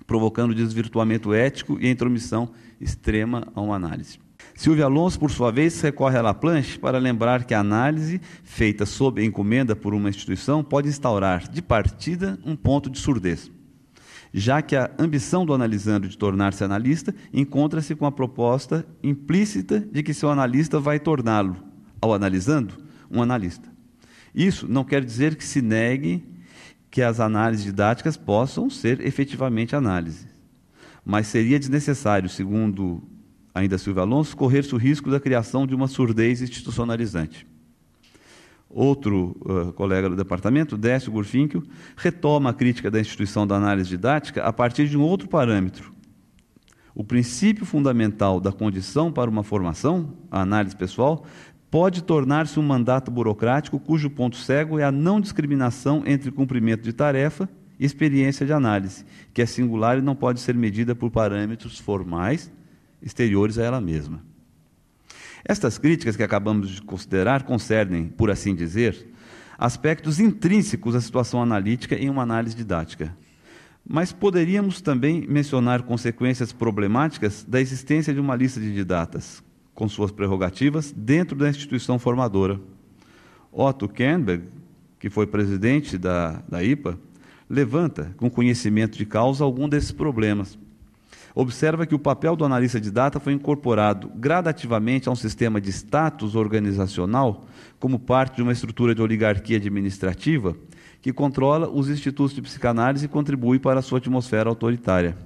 provocando desvirtuamento ético e intromissão extrema a uma análise. Silvio Alonso, por sua vez, recorre à Laplanche para lembrar que a análise feita sob encomenda por uma instituição pode instaurar, de partida, um ponto de surdez, já que a ambição do analisando de tornar-se analista encontra-se com a proposta implícita de que seu analista vai torná-lo, ao analisando, um analista. Isso não quer dizer que se negue que as análises didáticas possam ser efetivamente análises, mas seria desnecessário, segundo ainda Silvio Alonso, correr-se o risco da criação de uma surdez institucionalizante. Outro uh, colega do departamento, Décio Gurfinkel, retoma a crítica da instituição da análise didática a partir de um outro parâmetro. O princípio fundamental da condição para uma formação, a análise pessoal, pode tornar-se um mandato burocrático cujo ponto cego é a não discriminação entre cumprimento de tarefa e experiência de análise, que é singular e não pode ser medida por parâmetros formais exteriores a ela mesma. Estas críticas que acabamos de considerar concernem, por assim dizer, aspectos intrínsecos à situação analítica em uma análise didática. Mas poderíamos também mencionar consequências problemáticas da existência de uma lista de didatas, com suas prerrogativas, dentro da instituição formadora. Otto Kernberg, que foi presidente da, da IPA, levanta, com conhecimento de causa, algum desses problemas observa que o papel do analista de data foi incorporado gradativamente a um sistema de status organizacional como parte de uma estrutura de oligarquia administrativa que controla os institutos de psicanálise e contribui para a sua atmosfera autoritária.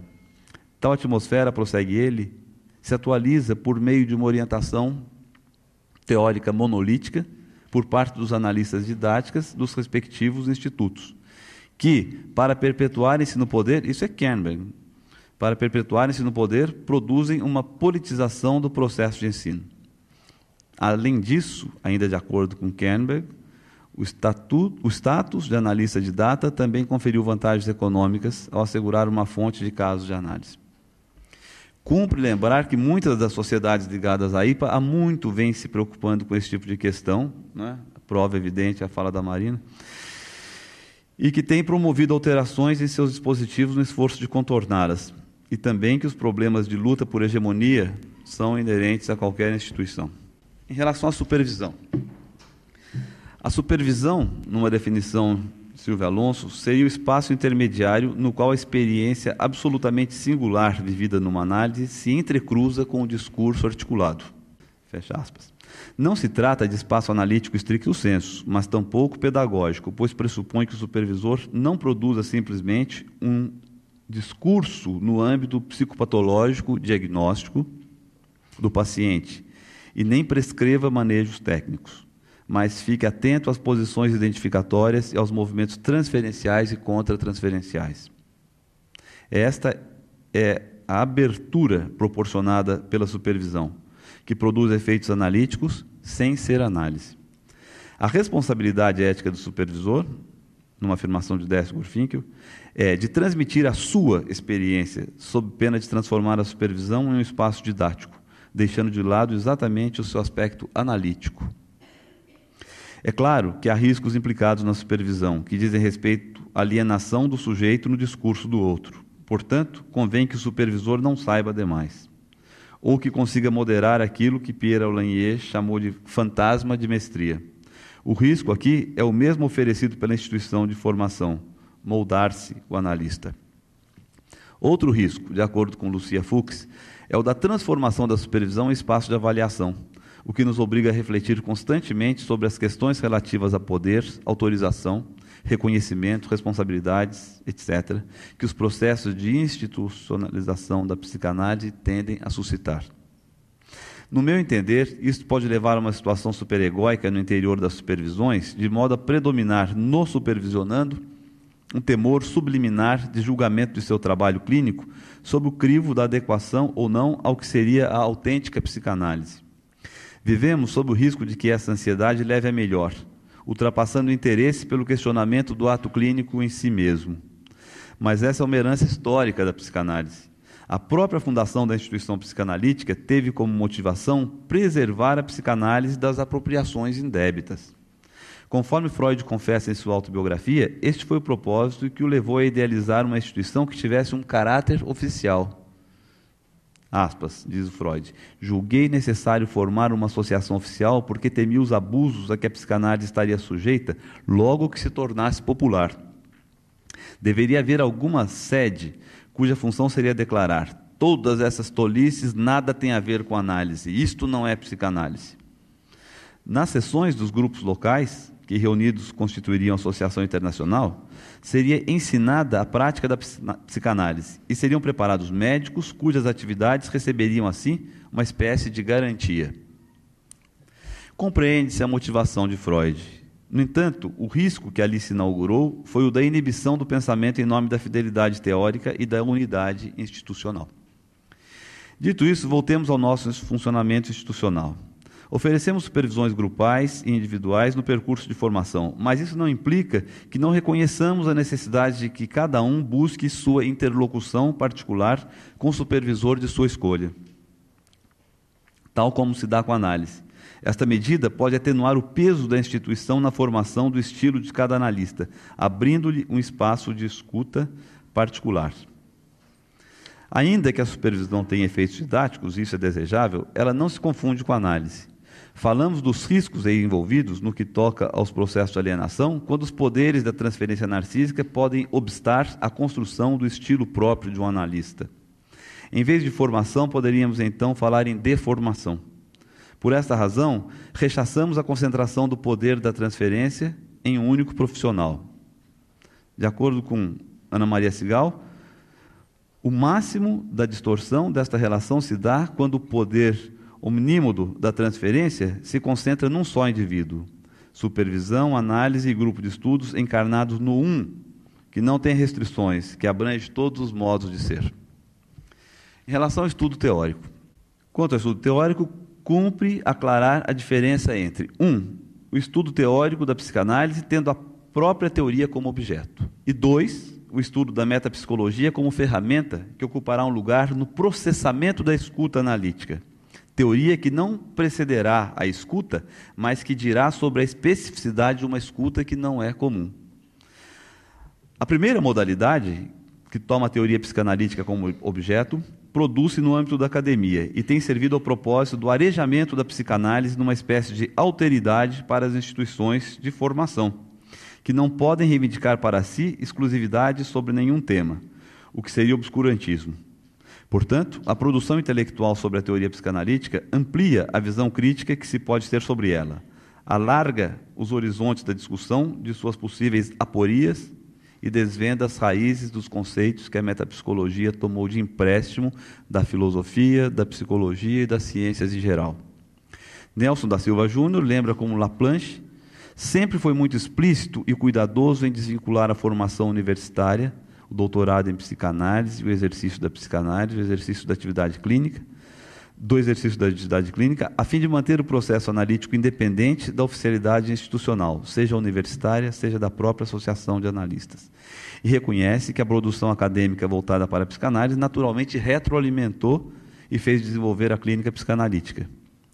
Tal atmosfera, prossegue ele, se atualiza por meio de uma orientação teórica monolítica por parte dos analistas didáticas dos respectivos institutos, que, para perpetuarem-se no poder, isso é Kernberg, para perpetuarem-se no poder, produzem uma politização do processo de ensino. Além disso, ainda de acordo com Kernberg, o, estatuto, o status de analista de data também conferiu vantagens econômicas ao assegurar uma fonte de casos de análise. Cumpre lembrar que muitas das sociedades ligadas à IPA há muito vêm se preocupando com esse tipo de questão, né? prova evidente a fala da Marina, e que têm promovido alterações em seus dispositivos no esforço de contorná-las e também que os problemas de luta por hegemonia são inerentes a qualquer instituição. Em relação à supervisão, a supervisão, numa definição de Silvio Alonso, seria o espaço intermediário no qual a experiência absolutamente singular vivida numa análise se entrecruza com o discurso articulado. Fecha aspas. Não se trata de espaço analítico estricto senso, mas tampouco pedagógico, pois pressupõe que o supervisor não produza simplesmente um discurso no âmbito psicopatológico diagnóstico do paciente e nem prescreva manejos técnicos, mas fique atento às posições identificatórias e aos movimentos transferenciais e contratransferenciais. Esta é a abertura proporcionada pela supervisão, que produz efeitos analíticos sem ser análise. A responsabilidade ética do supervisor, numa afirmação de Décio Gurfinkel, é, de transmitir a sua experiência, sob pena de transformar a supervisão em um espaço didático, deixando de lado exatamente o seu aspecto analítico. É claro que há riscos implicados na supervisão, que dizem respeito à alienação do sujeito no discurso do outro. Portanto, convém que o supervisor não saiba demais, ou que consiga moderar aquilo que Pierre Aulagnier chamou de fantasma de mestria. O risco aqui é o mesmo oferecido pela instituição de formação, moldar-se o analista. Outro risco, de acordo com Lucia Fuchs, é o da transformação da supervisão em espaço de avaliação, o que nos obriga a refletir constantemente sobre as questões relativas a poder, autorização, reconhecimento, responsabilidades, etc., que os processos de institucionalização da psicanálise tendem a suscitar. No meu entender, isso pode levar a uma situação superegóica no interior das supervisões, de modo a predominar no supervisionando um temor subliminar de julgamento de seu trabalho clínico sob o crivo da adequação ou não ao que seria a autêntica psicanálise. Vivemos sob o risco de que essa ansiedade leve a melhor, ultrapassando o interesse pelo questionamento do ato clínico em si mesmo. Mas essa é uma herança histórica da psicanálise. A própria fundação da instituição psicanalítica teve como motivação preservar a psicanálise das apropriações indébitas. Conforme Freud confessa em sua autobiografia, este foi o propósito que o levou a idealizar uma instituição que tivesse um caráter oficial. Aspas, diz Freud. Julguei necessário formar uma associação oficial porque temia os abusos a que a psicanálise estaria sujeita logo que se tornasse popular. Deveria haver alguma sede cuja função seria declarar: todas essas tolices nada tem a ver com análise, isto não é psicanálise. Nas sessões dos grupos locais, que reunidos constituiriam a Associação Internacional, seria ensinada a prática da psicanálise e seriam preparados médicos cujas atividades receberiam, assim, uma espécie de garantia. Compreende-se a motivação de Freud. No entanto, o risco que ali se inaugurou foi o da inibição do pensamento em nome da fidelidade teórica e da unidade institucional. Dito isso, voltemos ao nosso funcionamento institucional. Oferecemos supervisões grupais e individuais no percurso de formação, mas isso não implica que não reconheçamos a necessidade de que cada um busque sua interlocução particular com o supervisor de sua escolha, tal como se dá com a análise. Esta medida pode atenuar o peso da instituição na formação do estilo de cada analista, abrindo-lhe um espaço de escuta particular. Ainda que a supervisão tenha efeitos didáticos, isso é desejável, ela não se confunde com a análise. Falamos dos riscos envolvidos no que toca aos processos de alienação, quando os poderes da transferência narcísica podem obstar a construção do estilo próprio de um analista. Em vez de formação, poderíamos então falar em deformação. Por esta razão, rechaçamos a concentração do poder da transferência em um único profissional. De acordo com Ana Maria Sigal, o máximo da distorção desta relação se dá quando o poder omnímodo da transferência se concentra num só indivíduo. Supervisão, análise e grupo de estudos encarnados no um, que não tem restrições, que abrange todos os modos de ser. Em relação ao estudo teórico. Quanto ao estudo teórico, cumpre aclarar a diferença entre 1. Um, o estudo teórico da psicanálise tendo a própria teoria como objeto. E 2. O estudo da metapsicologia como ferramenta que ocupará um lugar no processamento da escuta analítica Teoria que não precederá a escuta, mas que dirá sobre a especificidade de uma escuta que não é comum. A primeira modalidade, que toma a teoria psicanalítica como objeto, produz-se no âmbito da academia e tem servido ao propósito do arejamento da psicanálise numa espécie de alteridade para as instituições de formação, que não podem reivindicar para si exclusividade sobre nenhum tema, o que seria obscurantismo. Portanto, a produção intelectual sobre a teoria psicanalítica amplia a visão crítica que se pode ter sobre ela, alarga os horizontes da discussão de suas possíveis aporias e desvenda as raízes dos conceitos que a metapsicologia tomou de empréstimo da filosofia, da psicologia e das ciências em geral. Nelson da Silva Júnior lembra como Laplanche sempre foi muito explícito e cuidadoso em desvincular a formação universitária o doutorado em psicanálise, o exercício da psicanálise, o exercício da atividade clínica, do exercício da atividade clínica, a fim de manter o processo analítico independente da oficialidade institucional, seja universitária, seja da própria associação de analistas. E reconhece que a produção acadêmica voltada para a psicanálise naturalmente retroalimentou e fez desenvolver a clínica psicanalítica,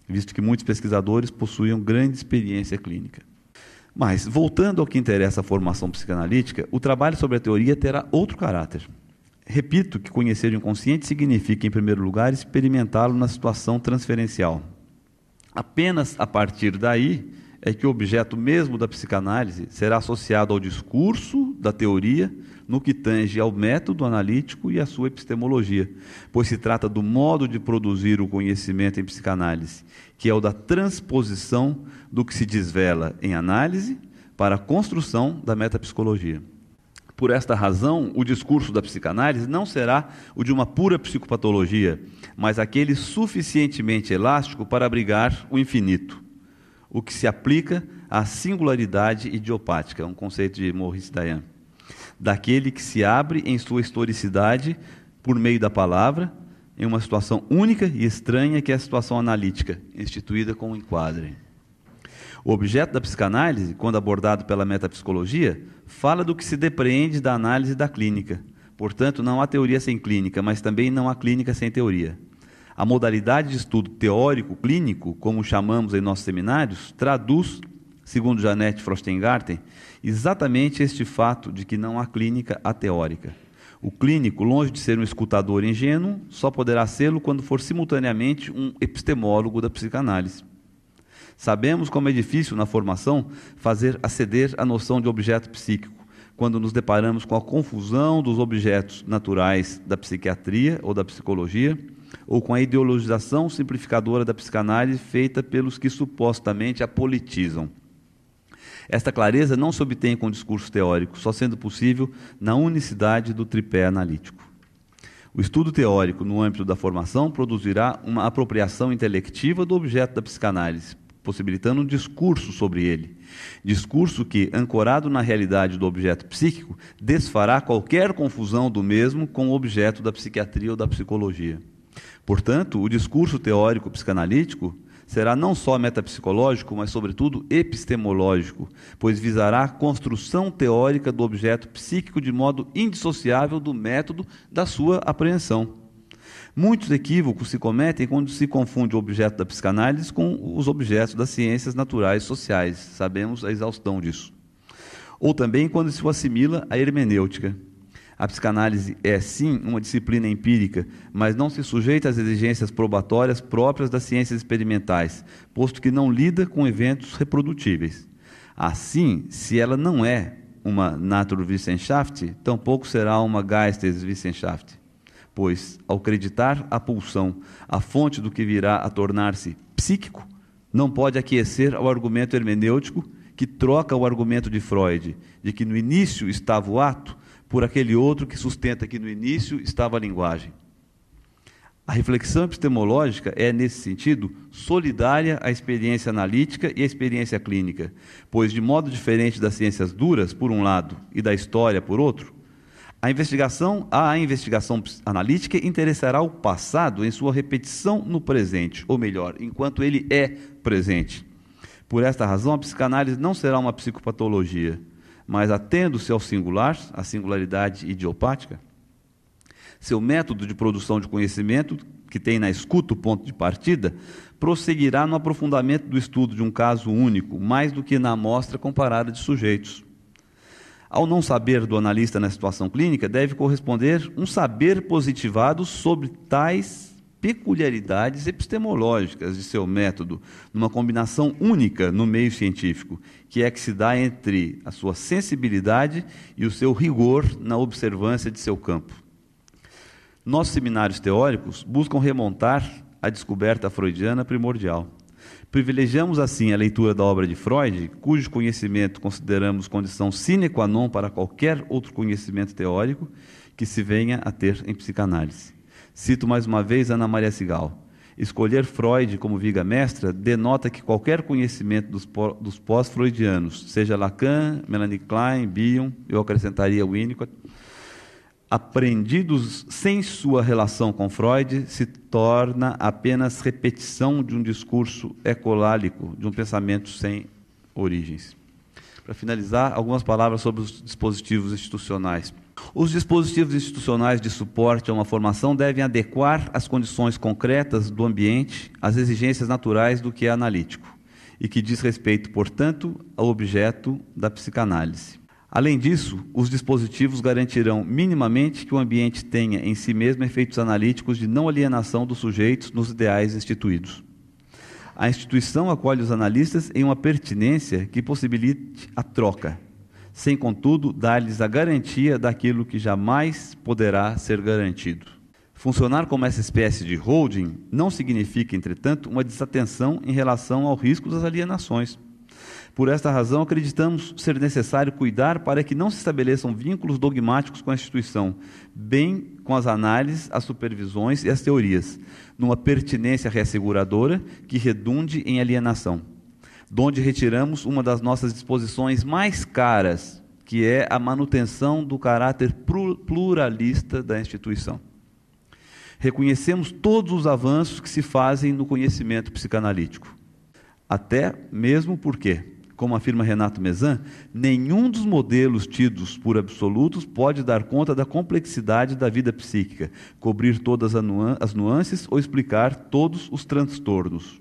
visto que muitos pesquisadores possuíam grande experiência clínica. Mas, voltando ao que interessa a formação psicanalítica, o trabalho sobre a teoria terá outro caráter. Repito que conhecer o inconsciente significa, em primeiro lugar, experimentá-lo na situação transferencial. Apenas a partir daí é que o objeto mesmo da psicanálise será associado ao discurso da teoria no que tange ao método analítico e à sua epistemologia, pois se trata do modo de produzir o conhecimento em psicanálise, que é o da transposição do que se desvela em análise para a construção da metapsicologia. Por esta razão, o discurso da psicanálise não será o de uma pura psicopatologia, mas aquele suficientemente elástico para abrigar o infinito, o que se aplica à singularidade idiopática, um conceito de Maurice Dayan daquele que se abre em sua historicidade por meio da palavra, em uma situação única e estranha que é a situação analítica, instituída com o um enquadre. O objeto da psicanálise, quando abordado pela metapsicologia, fala do que se depreende da análise da clínica. Portanto, não há teoria sem clínica, mas também não há clínica sem teoria. A modalidade de estudo teórico-clínico, como chamamos em nossos seminários, traduz, segundo Janete Frostengarten, exatamente este fato de que não há clínica ateórica. O clínico, longe de ser um escutador ingênuo, só poderá sê-lo quando for simultaneamente um epistemólogo da psicanálise. Sabemos como é difícil na formação fazer aceder à noção de objeto psíquico, quando nos deparamos com a confusão dos objetos naturais da psiquiatria ou da psicologia, ou com a ideologização simplificadora da psicanálise feita pelos que supostamente a politizam. Esta clareza não se obtém com discurso teórico, só sendo possível na unicidade do tripé analítico. O estudo teórico no âmbito da formação produzirá uma apropriação intelectiva do objeto da psicanálise, possibilitando um discurso sobre ele. Discurso que, ancorado na realidade do objeto psíquico, desfará qualquer confusão do mesmo com o objeto da psiquiatria ou da psicologia. Portanto, o discurso teórico psicanalítico será não só metapsicológico, mas, sobretudo, epistemológico, pois visará a construção teórica do objeto psíquico de modo indissociável do método da sua apreensão. Muitos equívocos se cometem quando se confunde o objeto da psicanálise com os objetos das ciências naturais sociais. Sabemos a exaustão disso. Ou também quando se o assimila à hermenêutica. A psicanálise é, sim, uma disciplina empírica, mas não se sujeita às exigências probatórias próprias das ciências experimentais, posto que não lida com eventos reprodutíveis. Assim, se ela não é uma Naturwissenschaft, tampouco será uma Geisteswissenschaft, pois, ao acreditar a pulsão, a fonte do que virá a tornar-se psíquico, não pode aquecer ao argumento hermenêutico que troca o argumento de Freud, de que no início estava o ato, por aquele outro que sustenta que no início estava a linguagem. A reflexão epistemológica é, nesse sentido, solidária à experiência analítica e à experiência clínica, pois, de modo diferente das ciências duras, por um lado, e da história, por outro, a investigação, a investigação analítica interessará o passado em sua repetição no presente, ou melhor, enquanto ele é presente. Por esta razão, a psicanálise não será uma psicopatologia, mas atendo-se ao singular, à singularidade idiopática, seu método de produção de conhecimento, que tem na escuta o ponto de partida, prosseguirá no aprofundamento do estudo de um caso único, mais do que na amostra comparada de sujeitos. Ao não saber do analista na situação clínica, deve corresponder um saber positivado sobre tais peculiaridades epistemológicas de seu método, numa combinação única no meio científico, que é que se dá entre a sua sensibilidade e o seu rigor na observância de seu campo. Nossos seminários teóricos buscam remontar a descoberta freudiana primordial. Privilegiamos assim a leitura da obra de Freud, cujo conhecimento consideramos condição sine qua non para qualquer outro conhecimento teórico que se venha a ter em psicanálise. Cito mais uma vez Ana Maria Sigal. Escolher Freud como viga mestra denota que qualquer conhecimento dos pós-freudianos, seja Lacan, Melanie Klein, Bion, eu acrescentaria Winnicott, aprendidos sem sua relação com Freud, se torna apenas repetição de um discurso ecolálico, de um pensamento sem origens. Para finalizar, algumas palavras sobre os dispositivos institucionais. Os dispositivos institucionais de suporte a uma formação devem adequar as condições concretas do ambiente às exigências naturais do que é analítico e que diz respeito, portanto, ao objeto da psicanálise. Além disso, os dispositivos garantirão minimamente que o ambiente tenha em si mesmo efeitos analíticos de não alienação dos sujeitos nos ideais instituídos. A instituição acolhe os analistas em uma pertinência que possibilite a troca sem contudo dar-lhes a garantia daquilo que jamais poderá ser garantido. Funcionar como essa espécie de holding não significa, entretanto, uma desatenção em relação ao risco das alienações. Por esta razão, acreditamos ser necessário cuidar para que não se estabeleçam vínculos dogmáticos com a instituição, bem com as análises, as supervisões e as teorias, numa pertinência reasseguradora que redunde em alienação de onde retiramos uma das nossas disposições mais caras, que é a manutenção do caráter pluralista da instituição. Reconhecemos todos os avanços que se fazem no conhecimento psicanalítico. Até mesmo porque, como afirma Renato Mezan, nenhum dos modelos tidos por absolutos pode dar conta da complexidade da vida psíquica, cobrir todas as nuances ou explicar todos os transtornos.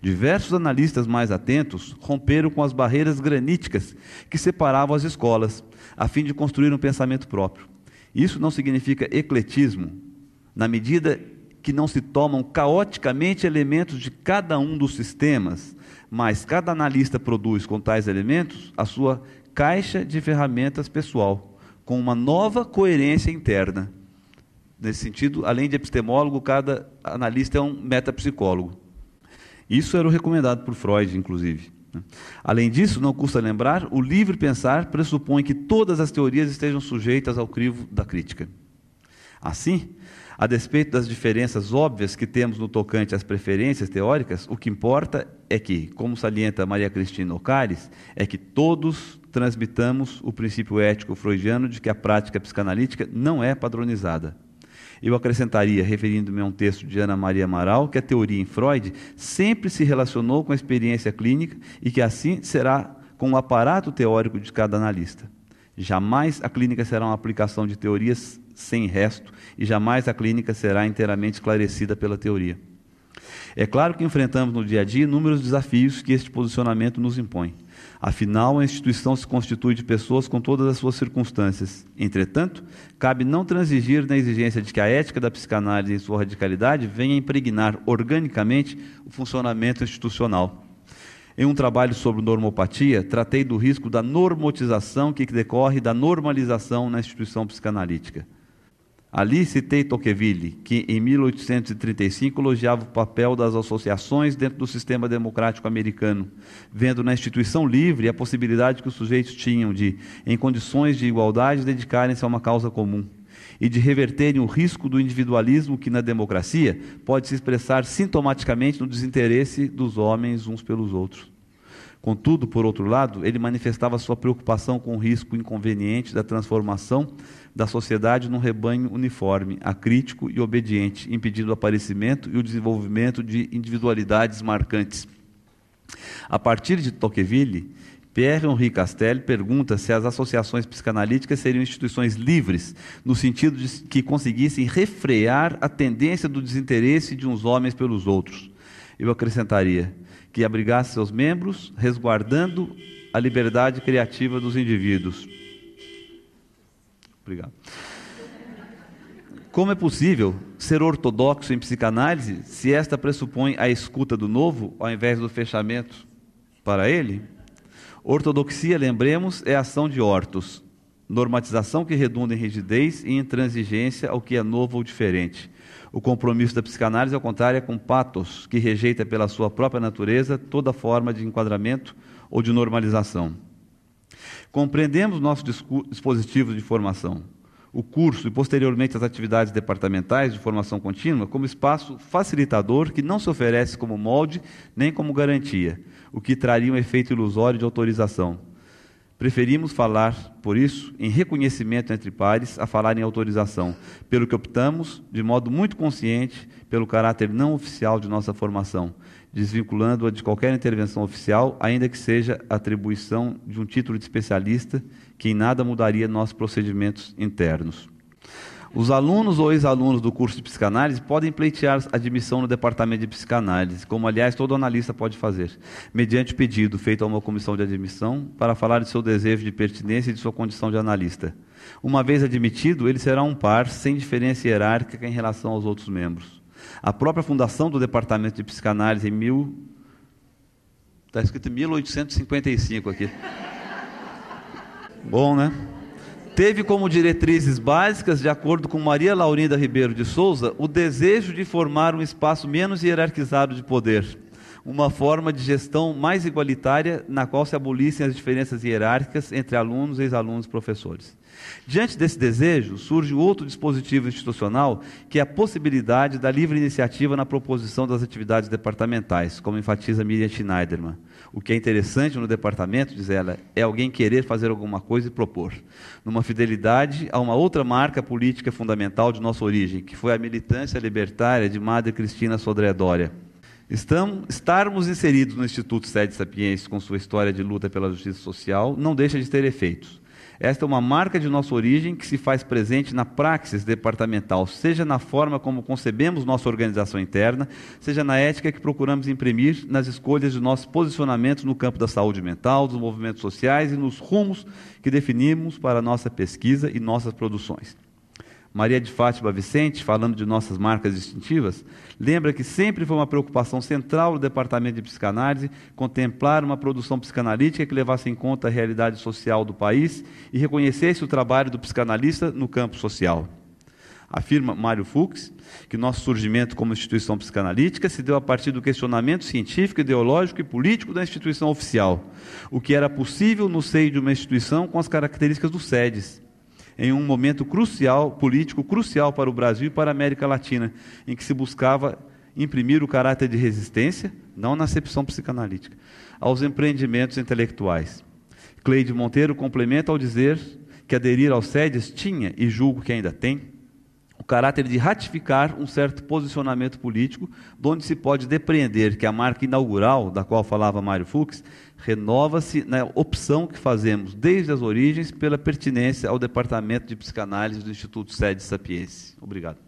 Diversos analistas mais atentos romperam com as barreiras graníticas que separavam as escolas, a fim de construir um pensamento próprio. Isso não significa ecletismo, na medida que não se tomam caoticamente elementos de cada um dos sistemas, mas cada analista produz com tais elementos a sua caixa de ferramentas pessoal, com uma nova coerência interna. Nesse sentido, além de epistemólogo, cada analista é um metapsicólogo. Isso era o recomendado por Freud, inclusive. Né? Além disso, não custa lembrar, o livre pensar pressupõe que todas as teorias estejam sujeitas ao crivo da crítica. Assim, a despeito das diferenças óbvias que temos no tocante às preferências teóricas, o que importa é que, como salienta Maria Cristina Ocares, é que todos transmitamos o princípio ético freudiano de que a prática psicanalítica não é padronizada. Eu acrescentaria, referindo-me a um texto de Ana Maria Amaral, que a é teoria em Freud sempre se relacionou com a experiência clínica e que assim será com o aparato teórico de cada analista. Jamais a clínica será uma aplicação de teorias sem resto e jamais a clínica será inteiramente esclarecida pela teoria. É claro que enfrentamos no dia a dia inúmeros desafios que este posicionamento nos impõe. Afinal, a instituição se constitui de pessoas com todas as suas circunstâncias. Entretanto, cabe não transigir na exigência de que a ética da psicanálise em sua radicalidade venha impregnar organicamente o funcionamento institucional. Em um trabalho sobre normopatia, tratei do risco da normotização que decorre da normalização na instituição psicanalítica. Ali citei Tocqueville, que em 1835 elogiava o papel das associações dentro do sistema democrático americano, vendo na instituição livre a possibilidade que os sujeitos tinham de, em condições de igualdade, dedicarem-se a uma causa comum e de reverterem o risco do individualismo que na democracia pode se expressar sintomaticamente no desinteresse dos homens uns pelos outros. Contudo, por outro lado, ele manifestava sua preocupação com o risco inconveniente da transformação da sociedade num rebanho uniforme, acrítico e obediente, impedindo o aparecimento e o desenvolvimento de individualidades marcantes. A partir de Tocqueville, Pierre-Henri Castelli pergunta se as associações psicanalíticas seriam instituições livres, no sentido de que conseguissem refrear a tendência do desinteresse de uns homens pelos outros. Eu acrescentaria, que abrigasse seus membros, resguardando a liberdade criativa dos indivíduos. Obrigado. Como é possível ser ortodoxo em psicanálise se esta pressupõe a escuta do novo ao invés do fechamento para ele? Ortodoxia, lembremos, é ação de ortos, normatização que redunda em rigidez e intransigência ao que é novo ou diferente. O compromisso da psicanálise, ao contrário, é com patos, que rejeita pela sua própria natureza toda forma de enquadramento ou de normalização. Compreendemos nosso dispositivo de formação, o curso e posteriormente as atividades departamentais de formação contínua como espaço facilitador que não se oferece como molde nem como garantia, o que traria um efeito ilusório de autorização. Preferimos falar, por isso, em reconhecimento entre pares a falar em autorização, pelo que optamos, de modo muito consciente, pelo caráter não oficial de nossa formação, desvinculando-a de qualquer intervenção oficial, ainda que seja atribuição de um título de especialista, que em nada mudaria nossos procedimentos internos. Os alunos ou ex-alunos do curso de psicanálise podem pleitear admissão no departamento de psicanálise, como, aliás, todo analista pode fazer, mediante pedido feito a uma comissão de admissão para falar de seu desejo de pertinência e de sua condição de analista. Uma vez admitido, ele será um par, sem diferença hierárquica em relação aos outros membros. A própria fundação do departamento de psicanálise em mil... Está escrito 1855 aqui. Bom, né? teve como diretrizes básicas, de acordo com Maria Laurinda Ribeiro de Souza, o desejo de formar um espaço menos hierarquizado de poder, uma forma de gestão mais igualitária na qual se abolissem as diferenças hierárquicas entre alunos, ex-alunos e professores. Diante desse desejo, surge outro dispositivo institucional, que é a possibilidade da livre iniciativa na proposição das atividades departamentais, como enfatiza Miriam Schneiderman. O que é interessante no departamento, diz ela, é alguém querer fazer alguma coisa e propor. Numa fidelidade a uma outra marca política fundamental de nossa origem, que foi a militância libertária de Madre Cristina Sodré Dória. Estamos, estarmos inseridos no Instituto Sede Sapiens com sua história de luta pela justiça social não deixa de ter efeitos. Esta é uma marca de nossa origem que se faz presente na praxis departamental, seja na forma como concebemos nossa organização interna, seja na ética que procuramos imprimir nas escolhas de nossos posicionamentos no campo da saúde mental, dos movimentos sociais e nos rumos que definimos para nossa pesquisa e nossas produções. Maria de Fátima Vicente, falando de nossas marcas distintivas, lembra que sempre foi uma preocupação central do departamento de psicanálise contemplar uma produção psicanalítica que levasse em conta a realidade social do país e reconhecesse o trabalho do psicanalista no campo social. Afirma Mário Fuchs que nosso surgimento como instituição psicanalítica se deu a partir do questionamento científico, ideológico e político da instituição oficial, o que era possível no seio de uma instituição com as características do SEDES em um momento crucial, político crucial para o Brasil e para a América Latina, em que se buscava imprimir o caráter de resistência, não na acepção psicanalítica, aos empreendimentos intelectuais. Cleide Monteiro complementa ao dizer que aderir aos sedes tinha, e julgo que ainda tem, o caráter de ratificar um certo posicionamento político, onde se pode depreender que a marca inaugural, da qual falava Mário Fux, renova-se na opção que fazemos desde as origens pela pertinência ao departamento de psicanálise do Instituto Sede Sapiense. Obrigado.